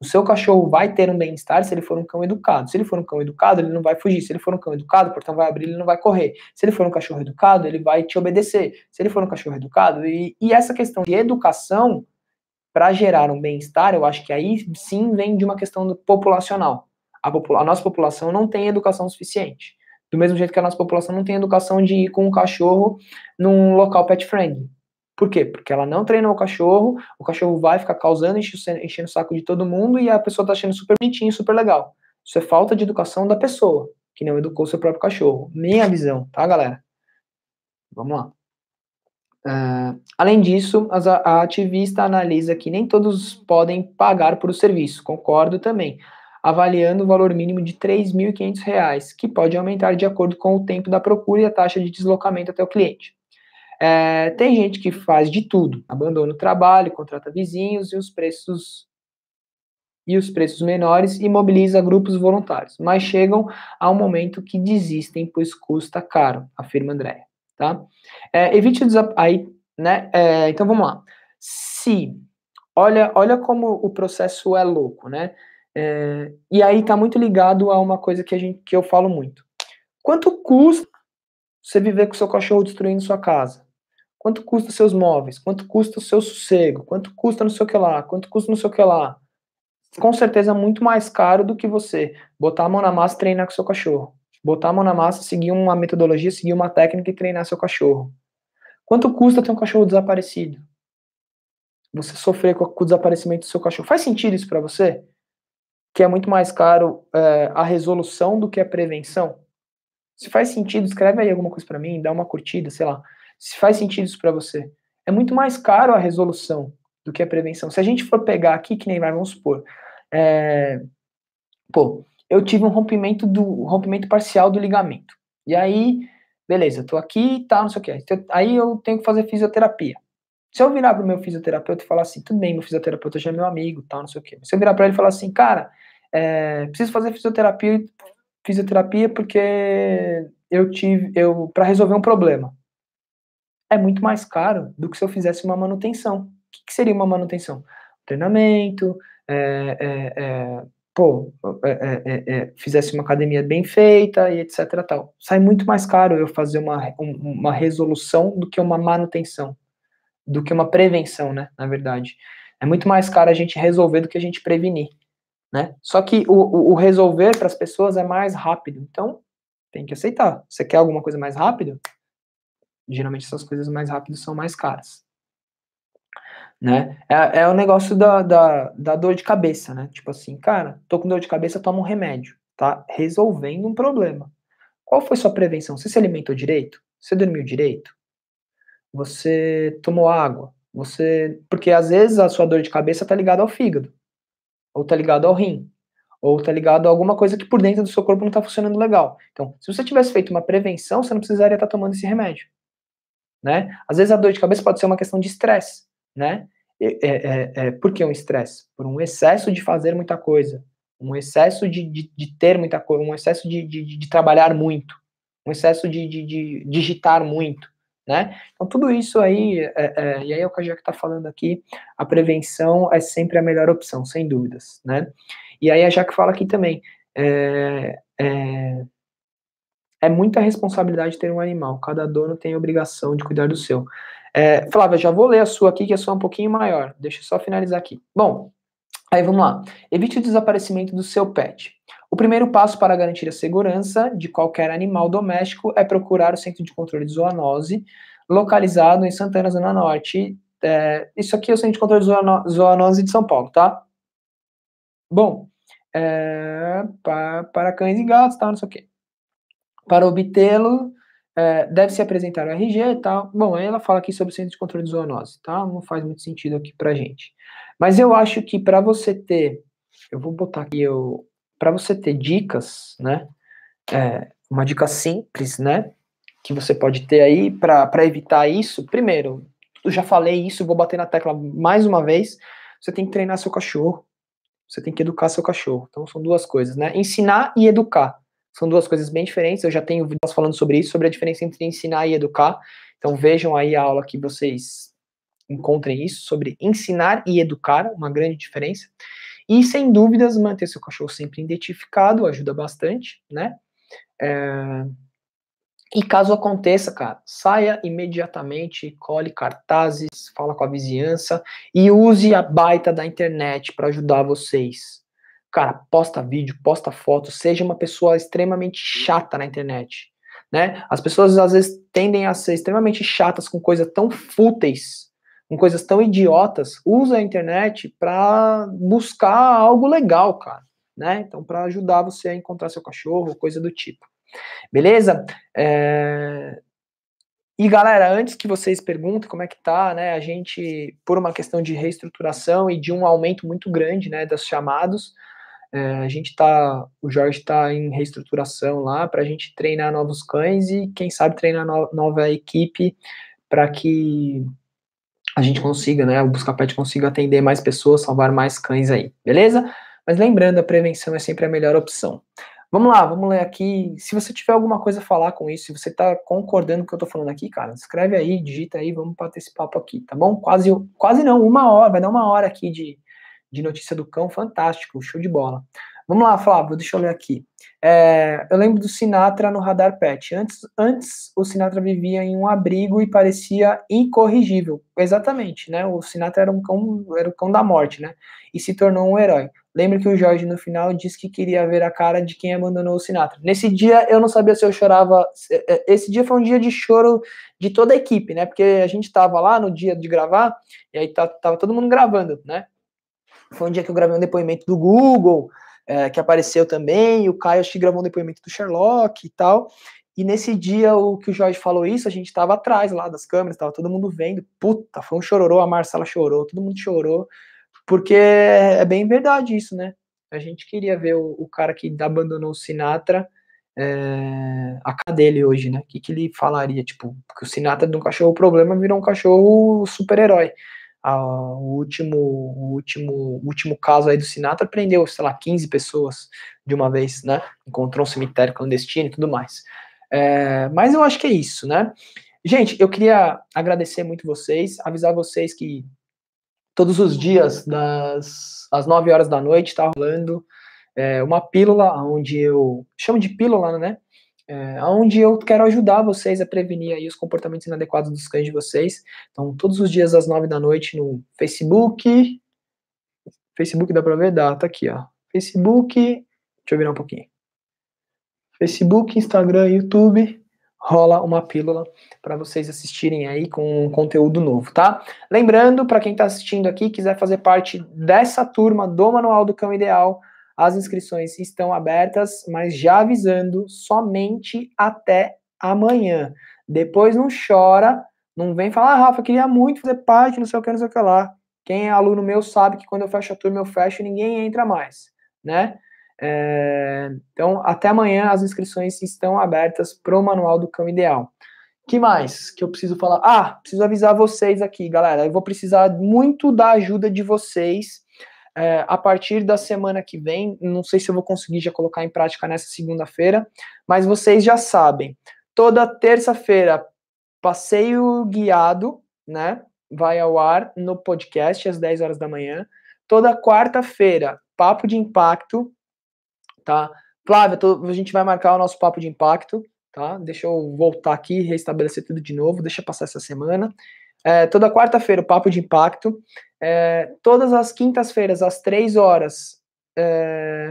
O seu cachorro vai ter um bem-estar se ele for um cão educado. Se ele for um cão educado, ele não vai fugir. Se ele for um cão educado, o portão vai abrir, ele não vai correr. Se ele for um cachorro educado, ele vai te obedecer. Se ele for um cachorro educado, e, e essa questão de educação para gerar um bem-estar, eu acho que aí sim vem de uma questão populacional. A, popula a nossa população não tem educação suficiente. Do mesmo jeito que a nossa população não tem educação de ir com um cachorro num local pet friendly. Por quê? Porque ela não treinou o cachorro, o cachorro vai ficar causando, enchendo, enchendo o saco de todo mundo e a pessoa tá achando super bonitinho, super legal. Isso é falta de educação da pessoa, que não educou seu próprio cachorro. Minha visão, tá, galera? Vamos lá. Uh, além disso, a, a ativista analisa que nem todos podem pagar por o serviço, concordo também, avaliando o valor mínimo de R$ 3.500, que pode aumentar de acordo com o tempo da procura e a taxa de deslocamento até o cliente. É, tem gente que faz de tudo, abandona o trabalho, contrata vizinhos e os preços e os preços menores e mobiliza grupos voluntários, mas chegam a um momento que desistem pois custa caro, afirma Andréia, tá? É, evite o aí, né? É, então vamos lá. Se olha, olha como o processo é louco, né? É, e aí tá muito ligado a uma coisa que a gente que eu falo muito. Quanto custa você viver com seu cachorro destruindo sua casa? Quanto custa seus móveis? Quanto custa o seu sossego? Quanto custa não sei o que lá? Quanto custa não sei o que lá? Com certeza é muito mais caro do que você botar a mão na massa e treinar com seu cachorro. Botar a mão na massa, seguir uma metodologia, seguir uma técnica e treinar seu cachorro. Quanto custa ter um cachorro desaparecido? Você sofrer com o desaparecimento do seu cachorro. Faz sentido isso para você? Que é muito mais caro é, a resolução do que a prevenção? Se faz sentido, escreve aí alguma coisa para mim, dá uma curtida, sei lá se faz sentido isso para você. É muito mais caro a resolução do que a prevenção. Se a gente for pegar aqui, que nem vai, vamos supor, é, pô, eu tive um rompimento do rompimento parcial do ligamento. E aí, beleza, tô aqui e tá, tal, não sei o que. Então, aí eu tenho que fazer fisioterapia. Se eu virar pro meu fisioterapeuta e falar assim, tudo bem, meu fisioterapeuta já é meu amigo, tal, não sei o que. Se eu virar para ele e falar assim, cara, é, preciso fazer fisioterapia, fisioterapia porque eu tive, eu para resolver um problema é muito mais caro do que se eu fizesse uma manutenção. O que, que seria uma manutenção? Treinamento, é, é, é, pô, é, é, é, fizesse uma academia bem feita e etc. Tal. Sai muito mais caro eu fazer uma, uma resolução do que uma manutenção, do que uma prevenção, né? Na verdade, é muito mais caro a gente resolver do que a gente prevenir. Né? Só que o, o resolver para as pessoas é mais rápido. Então, tem que aceitar. Você quer alguma coisa mais rápido? Geralmente essas coisas mais rápidas são mais caras. Né? Uhum. É, é o negócio da, da, da dor de cabeça, né? Tipo assim, cara, tô com dor de cabeça, toma um remédio. Tá resolvendo um problema. Qual foi sua prevenção? Você se alimentou direito? Você dormiu direito? Você tomou água? Você, porque às vezes a sua dor de cabeça tá ligada ao fígado, ou tá ligada ao rim, ou tá ligado a alguma coisa que por dentro do seu corpo não tá funcionando legal. Então, se você tivesse feito uma prevenção, você não precisaria estar tá tomando esse remédio né? Às vezes a dor de cabeça pode ser uma questão de estresse, né? É, é, é, por que um estresse? Por um excesso de fazer muita coisa, um excesso de, de, de ter muita coisa, um excesso de, de, de trabalhar muito, um excesso de, de, digitar muito, né? Então tudo isso aí, é, é, e aí é o que a Jack está falando aqui, a prevenção é sempre a melhor opção, sem dúvidas, né? E aí a Jack fala aqui também, é, é é muita responsabilidade ter um animal. Cada dono tem a obrigação de cuidar do seu. É, Flávia, já vou ler a sua aqui, que é só um pouquinho maior. Deixa eu só finalizar aqui. Bom, aí vamos lá. Evite o desaparecimento do seu pet. O primeiro passo para garantir a segurança de qualquer animal doméstico é procurar o Centro de Controle de Zoonose, localizado em Santana, Zona Norte. É, isso aqui é o Centro de Controle de Zoonose de São Paulo, tá? Bom, é, para, para cães e gatos, tá, não sei o quê. Para obtê-lo, é, deve-se apresentar o RG e tal. Bom, aí ela fala aqui sobre o centro de controle de zoonose, tá? Não faz muito sentido aqui pra gente. Mas eu acho que para você ter, eu vou botar aqui, eu, para você ter dicas, né? É, uma dica simples, né? Que você pode ter aí para evitar isso. Primeiro, eu já falei isso, vou bater na tecla mais uma vez. Você tem que treinar seu cachorro. Você tem que educar seu cachorro. Então são duas coisas, né? Ensinar e educar. São duas coisas bem diferentes. Eu já tenho vídeos falando sobre isso, sobre a diferença entre ensinar e educar. Então vejam aí a aula que vocês encontrem isso sobre ensinar e educar, uma grande diferença. E sem dúvidas, manter seu cachorro sempre identificado ajuda bastante, né? É... E caso aconteça, cara, saia imediatamente, cole cartazes, fala com a vizinhança e use a baita da internet para ajudar vocês. Cara, posta vídeo, posta foto, seja uma pessoa extremamente chata na internet. Né? As pessoas às vezes tendem a ser extremamente chatas com coisas tão fúteis, com coisas tão idiotas. Usa a internet para buscar algo legal, cara. Né? Então, para ajudar você a encontrar seu cachorro, coisa do tipo. Beleza? É... E galera, antes que vocês perguntem como é que tá, né? A gente, por uma questão de reestruturação e de um aumento muito grande, né, Das chamados, é, a gente tá, o Jorge está em reestruturação lá para a gente treinar novos cães e quem sabe treinar no, nova equipe para que a gente consiga, né, o Buscapete consiga atender mais pessoas, salvar mais cães aí, beleza? Mas lembrando, a prevenção é sempre a melhor opção. Vamos lá, vamos ler aqui. Se você tiver alguma coisa a falar com isso, se você tá concordando com o que eu tô falando aqui, cara, escreve aí, digita aí, vamos participar esse papo aqui, tá bom? Quase, quase não, uma hora, vai dar uma hora aqui de, de Notícia do Cão, fantástico, show de bola. Vamos lá, Flávio, deixa eu ler aqui. É, eu lembro do Sinatra no Radar Pet. Antes, antes, o Sinatra vivia em um abrigo e parecia incorrigível. Exatamente, né? O Sinatra era um cão, era o cão da morte, né? E se tornou um herói. Lembro que o Jorge, no final, disse que queria ver a cara de quem abandonou o Sinatra. Nesse dia, eu não sabia se eu chorava. É, é, esse dia foi um dia de choro de toda a equipe, né? Porque a gente tava lá no dia de gravar, e aí tá, tava todo mundo gravando, né? Foi um dia que eu gravei um depoimento do Google, é, que apareceu também, o Caio acho que gravou um depoimento do Sherlock e tal. E nesse dia o que o Jorge falou isso, a gente estava atrás lá das câmeras, estava todo mundo vendo. Puta, foi um chororô, a Marcela chorou, todo mundo chorou, porque é bem verdade isso, né? A gente queria ver o, o cara que abandonou o Sinatra, é, a cadê ele hoje, né? O que, que ele falaria? Tipo, porque o Sinatra de um cachorro problema virou um cachorro super-herói. A, o último, o último, o último caso aí do Sinatra prendeu, sei lá, 15 pessoas de uma vez, né? Encontrou um cemitério clandestino e tudo mais. É, mas eu acho que é isso, né? Gente, eu queria agradecer muito vocês, avisar vocês que todos os dias, das, às 9 horas da noite, está rolando é, uma pílula, onde eu chamo de pílula, né? é, onde eu quero ajudar vocês a prevenir aí os comportamentos inadequados dos cães de vocês. Então, todos os dias às nove da noite no Facebook. Facebook dá para ver? Dá, tá aqui, ó. Facebook. Deixa eu virar um pouquinho. Facebook, Instagram, YouTube. Rola uma pílula para vocês assistirem aí com um conteúdo novo, tá? Lembrando, para quem está assistindo aqui, quiser fazer parte dessa turma do Manual do Cão Ideal, as inscrições estão abertas, mas já avisando, somente até amanhã. Depois não chora, não vem falar, ah, Rafa, queria muito fazer parte, não sei o que, não sei o que lá. Quem é aluno meu sabe que quando eu fecho a turma, eu fecho e ninguém entra mais, né? É... Então, até amanhã as inscrições estão abertas para o Manual do Cão Ideal. que mais que eu preciso falar? Ah, preciso avisar vocês aqui, galera. Eu vou precisar muito da ajuda de vocês é, a partir da semana que vem, não sei se eu vou conseguir já colocar em prática nessa segunda-feira, mas vocês já sabem. Toda terça-feira, passeio guiado, né? Vai ao ar no podcast às 10 horas da manhã. Toda quarta-feira, papo de impacto, tá? Flávia, tô, a gente vai marcar o nosso papo de impacto, tá? Deixa eu voltar aqui, restabelecer tudo de novo, deixa passar essa semana. É, toda quarta-feira, o Papo de Impacto. É, todas as quintas-feiras, às três horas. É,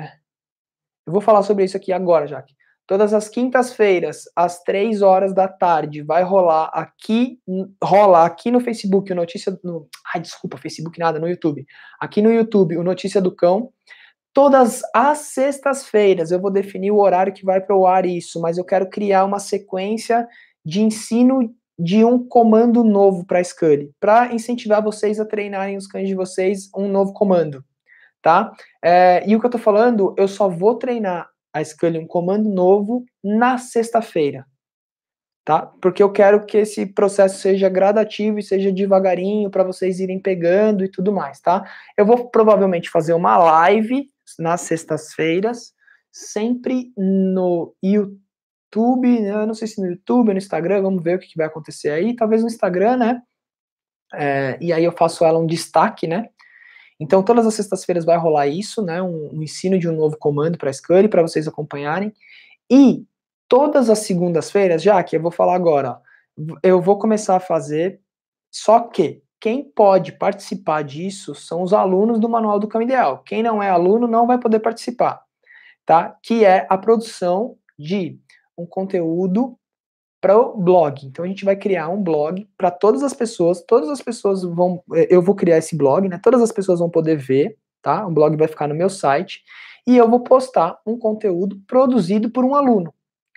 eu vou falar sobre isso aqui agora, Jaque. Todas as quintas-feiras, às três horas da tarde, vai rolar aqui, rola aqui no Facebook o Notícia. No, ai, desculpa, Facebook nada, no YouTube. Aqui no YouTube, o Notícia do Cão. Todas as sextas-feiras, eu vou definir o horário que vai para o ar isso, mas eu quero criar uma sequência de ensino de um comando novo para Scully, para incentivar vocês a treinarem os cães de vocês um novo comando, tá? É, e o que eu tô falando, eu só vou treinar a Scully um comando novo na sexta-feira, tá? Porque eu quero que esse processo seja gradativo e seja devagarinho para vocês irem pegando e tudo mais, tá? Eu vou provavelmente fazer uma live nas sextas-feiras, sempre no YouTube YouTube, né? não sei se no YouTube ou no Instagram, vamos ver o que, que, vai acontecer aí, talvez no Instagram, né? É, e aí eu faço ela um destaque, né? Então todas as sextas-feiras vai rolar isso, né? Um, um, ensino de um novo comando para Scurry para vocês acompanharem. E todas as segundas-feiras, já que eu vou falar agora, eu vou começar a fazer, só que quem pode participar disso são os alunos do Manual do Cão Ideal. Quem não é aluno não vai poder participar, tá? Que é a produção de um conteúdo para o blog. Então a gente vai criar um blog para todas as pessoas, todas as pessoas vão eh, eu vou criar esse blog, né? Todas as pessoas vão poder ver, tá? O blog vai ficar no meu site e eu vou postar um conteúdo produzido por um aluno.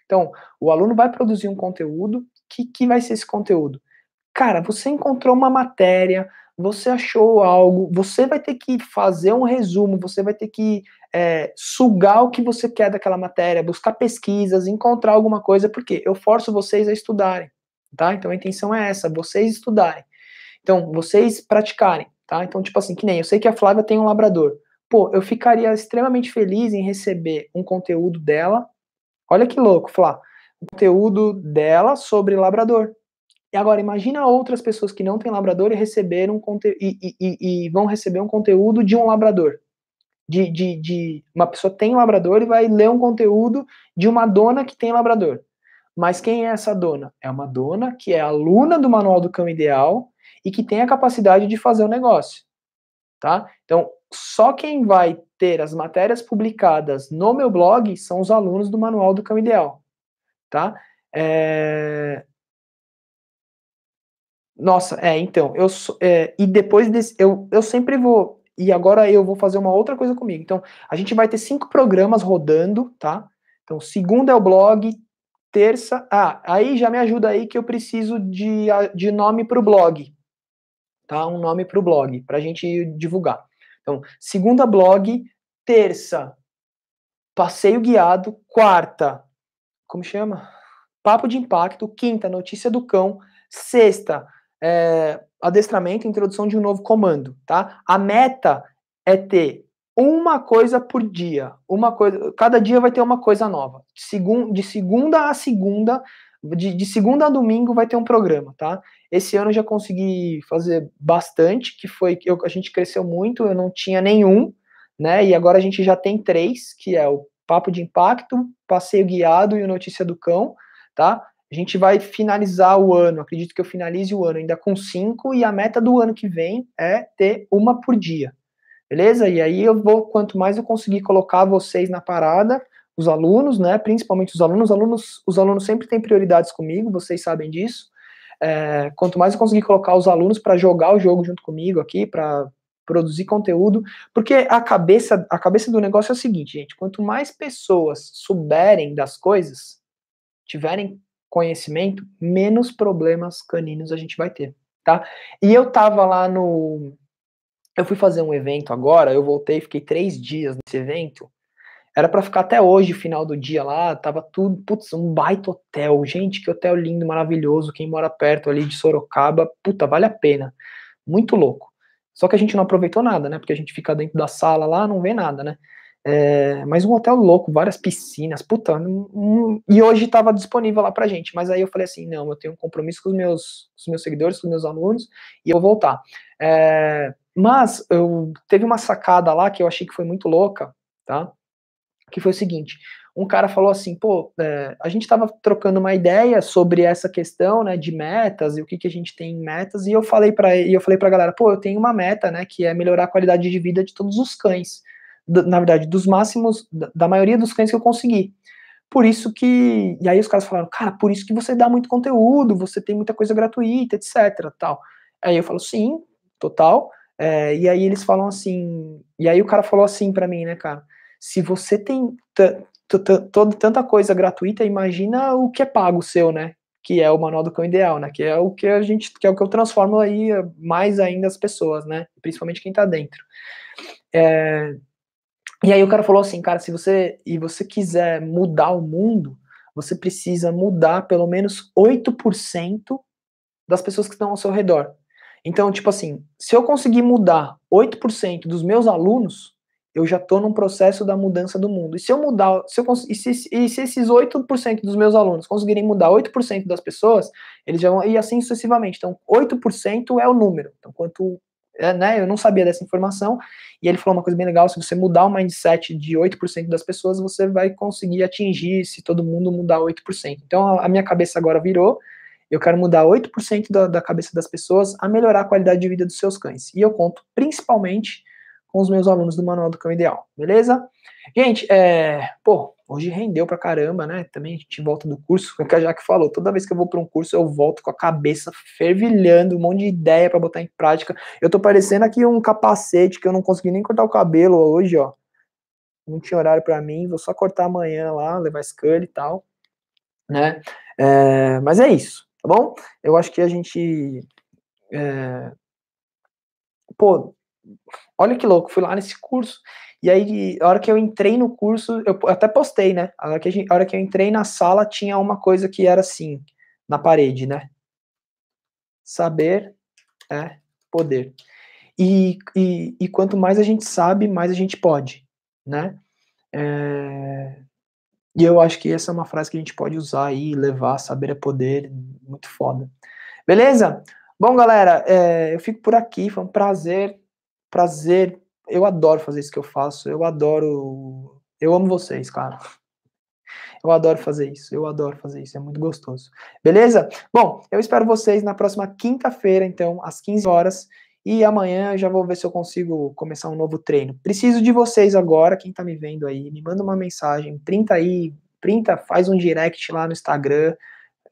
Então, o aluno vai produzir um conteúdo, que que vai ser esse conteúdo? Cara, você encontrou uma matéria, você achou algo, você vai ter que fazer um resumo, você vai ter que é, sugar o que você quer daquela matéria, buscar pesquisas, encontrar alguma coisa, porque eu forço vocês a estudarem, tá? Então a intenção é essa, vocês estudarem. Então, vocês praticarem, tá? Então, tipo assim, que nem eu sei que a Flávia tem um labrador. Pô, eu ficaria extremamente feliz em receber um conteúdo dela. Olha que louco, Flá. Um conteúdo dela sobre labrador. E agora, imagina outras pessoas que não têm labrador e receberam um conteúdo e, e, e, e vão receber um conteúdo de um labrador de, de, de, uma pessoa tem labrador e vai ler um conteúdo de uma dona que tem labrador. Mas quem é essa dona? É uma dona que é aluna do manual do cão ideal e que tem a capacidade de fazer o negócio, tá? Então, só quem vai ter as matérias publicadas no meu blog são os alunos do manual do cão ideal, tá? É... Nossa, é, então, eu é, e depois desse, eu, eu sempre vou e agora eu vou fazer uma outra coisa comigo. Então, a gente vai ter cinco programas rodando, tá? Então, segunda é o blog, terça. Ah, aí já me ajuda aí que eu preciso de, ah, de nome para o blog, tá? Um nome para o blog, para a gente divulgar. Então, segunda blog, terça, passeio guiado, quarta, como chama? Papo de impacto, quinta, notícia do cão, sexta, é, adestramento, introdução de um novo comando, tá? A meta é ter uma coisa por dia, uma coisa, cada dia vai ter uma coisa nova. De, segun, de segunda a segunda, de, de segunda a domingo vai ter um programa, tá? Esse ano eu já consegui fazer bastante, que foi eu, a gente cresceu muito, eu não tinha nenhum, né? E agora a gente já tem três, que é o Papo de Impacto, Passeio Guiado e o Notícia do Cão, tá? A gente vai finalizar o ano, acredito que eu finalize o ano ainda com cinco, e a meta do ano que vem é ter uma por dia. Beleza? E aí eu vou, quanto mais eu conseguir colocar vocês na parada, os alunos, né? Principalmente os alunos, alunos, os alunos sempre têm prioridades comigo, vocês sabem disso. É, quanto mais eu conseguir colocar os alunos para jogar o jogo junto comigo aqui, para produzir conteúdo, porque a cabeça, a cabeça do negócio é o seguinte, gente, quanto mais pessoas souberem das coisas, tiverem conhecimento, menos problemas caninos a gente vai ter, tá? E eu tava lá no. Eu fui fazer um evento agora, eu voltei, fiquei três dias nesse evento. Era para ficar até hoje, final do dia lá, tava tudo, putz, um baita hotel. Gente, que hotel lindo, maravilhoso. Quem mora perto ali de Sorocaba, puta, vale a pena. Muito louco. Só que a gente não aproveitou nada, né? Porque a gente fica dentro da sala lá, não vê nada, né? É, mas um hotel louco, várias piscinas, puta. Um, e hoje estava disponível lá pra gente. Mas aí eu falei assim: não, eu tenho um compromisso com os meus, com os meus seguidores, com os meus alunos, e eu vou voltar. É, mas eu teve uma sacada lá que eu achei que foi muito louca, tá? Que foi o seguinte: um cara falou assim, pô, é, a gente estava trocando uma ideia sobre essa questão, né, de metas e o que, que a gente tem em metas, e eu falei para eu falei pra galera, pô, eu tenho uma meta, né, que é melhorar a qualidade de vida de todos os cães na verdade, dos máximos, da maioria dos clientes que eu consegui. Por isso que, e aí os caras falaram, cara, por isso que você dá muito conteúdo, você tem muita coisa gratuita, etc, tal. Aí eu falo, sim, total. É, e aí eles falam assim, e aí o cara falou assim para mim, né, cara, se você tem toda tanta coisa gratuita, imagina o que é pago seu, né? Que é o manual do cão ideal, né? Que é o que a gente, que é o que eu transformo aí eh, mais ainda as pessoas, né? Principalmente quem tá dentro. É, e aí o cara falou assim, cara, se você e você quiser mudar o mundo, você precisa mudar pelo menos 8% das pessoas que estão ao seu redor. Então, tipo assim, se eu conseguir mudar 8% dos meus alunos, eu já estou num processo da mudança do mundo. E se eu mudar, se eu e se, e se esses 8% dos meus alunos conseguirem mudar 8% das pessoas, eles já vão, e assim sucessivamente. Então, 8% é o número. Então, quanto é, né, eu não sabia dessa informação, e ele falou uma coisa bem legal, se você mudar o mindset de 8% das pessoas, você vai conseguir atingir se todo mundo mudar 8%. Então, a minha cabeça agora virou, eu quero mudar 8% da, da cabeça das pessoas a melhorar a qualidade de vida dos seus cães. E eu conto principalmente com os meus alunos do Manual do Cão Ideal, beleza? Gente, é, pô, hoje rendeu pra caramba, né? Também a gente volta do curso, é que a Jaque falou, toda vez que eu vou para um curso eu volto com a cabeça fervilhando, um monte de ideia para botar em prática. Eu tô parecendo aqui um capacete que eu não consegui nem cortar o cabelo hoje, ó. Não tinha horário para mim, vou só cortar amanhã lá, levar escândalo e tal, né? É, mas é isso, tá bom? Eu acho que a gente. É, pô, olha que louco, fui lá nesse curso. E aí, a hora que eu entrei no curso, eu até postei, né? A hora, que a, gente, a hora que eu entrei na sala, tinha uma coisa que era assim, na parede, né? Saber é poder. E, e, e quanto mais a gente sabe, mais a gente pode, né? É... E eu acho que essa é uma frase que a gente pode usar aí, levar, saber é poder, muito foda. Beleza? Bom, galera, é, eu fico por aqui, foi um prazer prazer. Eu adoro fazer isso que eu faço. Eu adoro. Eu amo vocês, cara. Eu adoro fazer isso, eu adoro fazer isso, é muito gostoso. Beleza? Bom, eu espero vocês na próxima quinta-feira, então, às 15 horas. E amanhã eu já vou ver se eu consigo começar um novo treino. Preciso de vocês agora, quem tá me vendo aí, me manda uma mensagem, printa aí, printa, faz um direct lá no Instagram,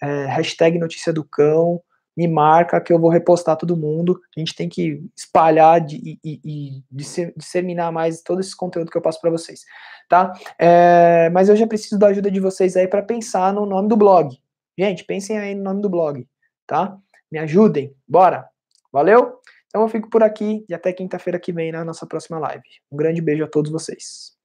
é, hashtag notícia do cão, me marca que eu vou repostar todo mundo. A gente tem que espalhar e, e, e disseminar mais todo esse conteúdo que eu passo para vocês, tá? É, mas eu já preciso da ajuda de vocês aí para pensar no nome do blog. Gente, pensem aí no nome do blog, tá? Me ajudem, bora! Valeu? Então eu fico por aqui e até quinta-feira que vem na nossa próxima live. Um grande beijo a todos vocês.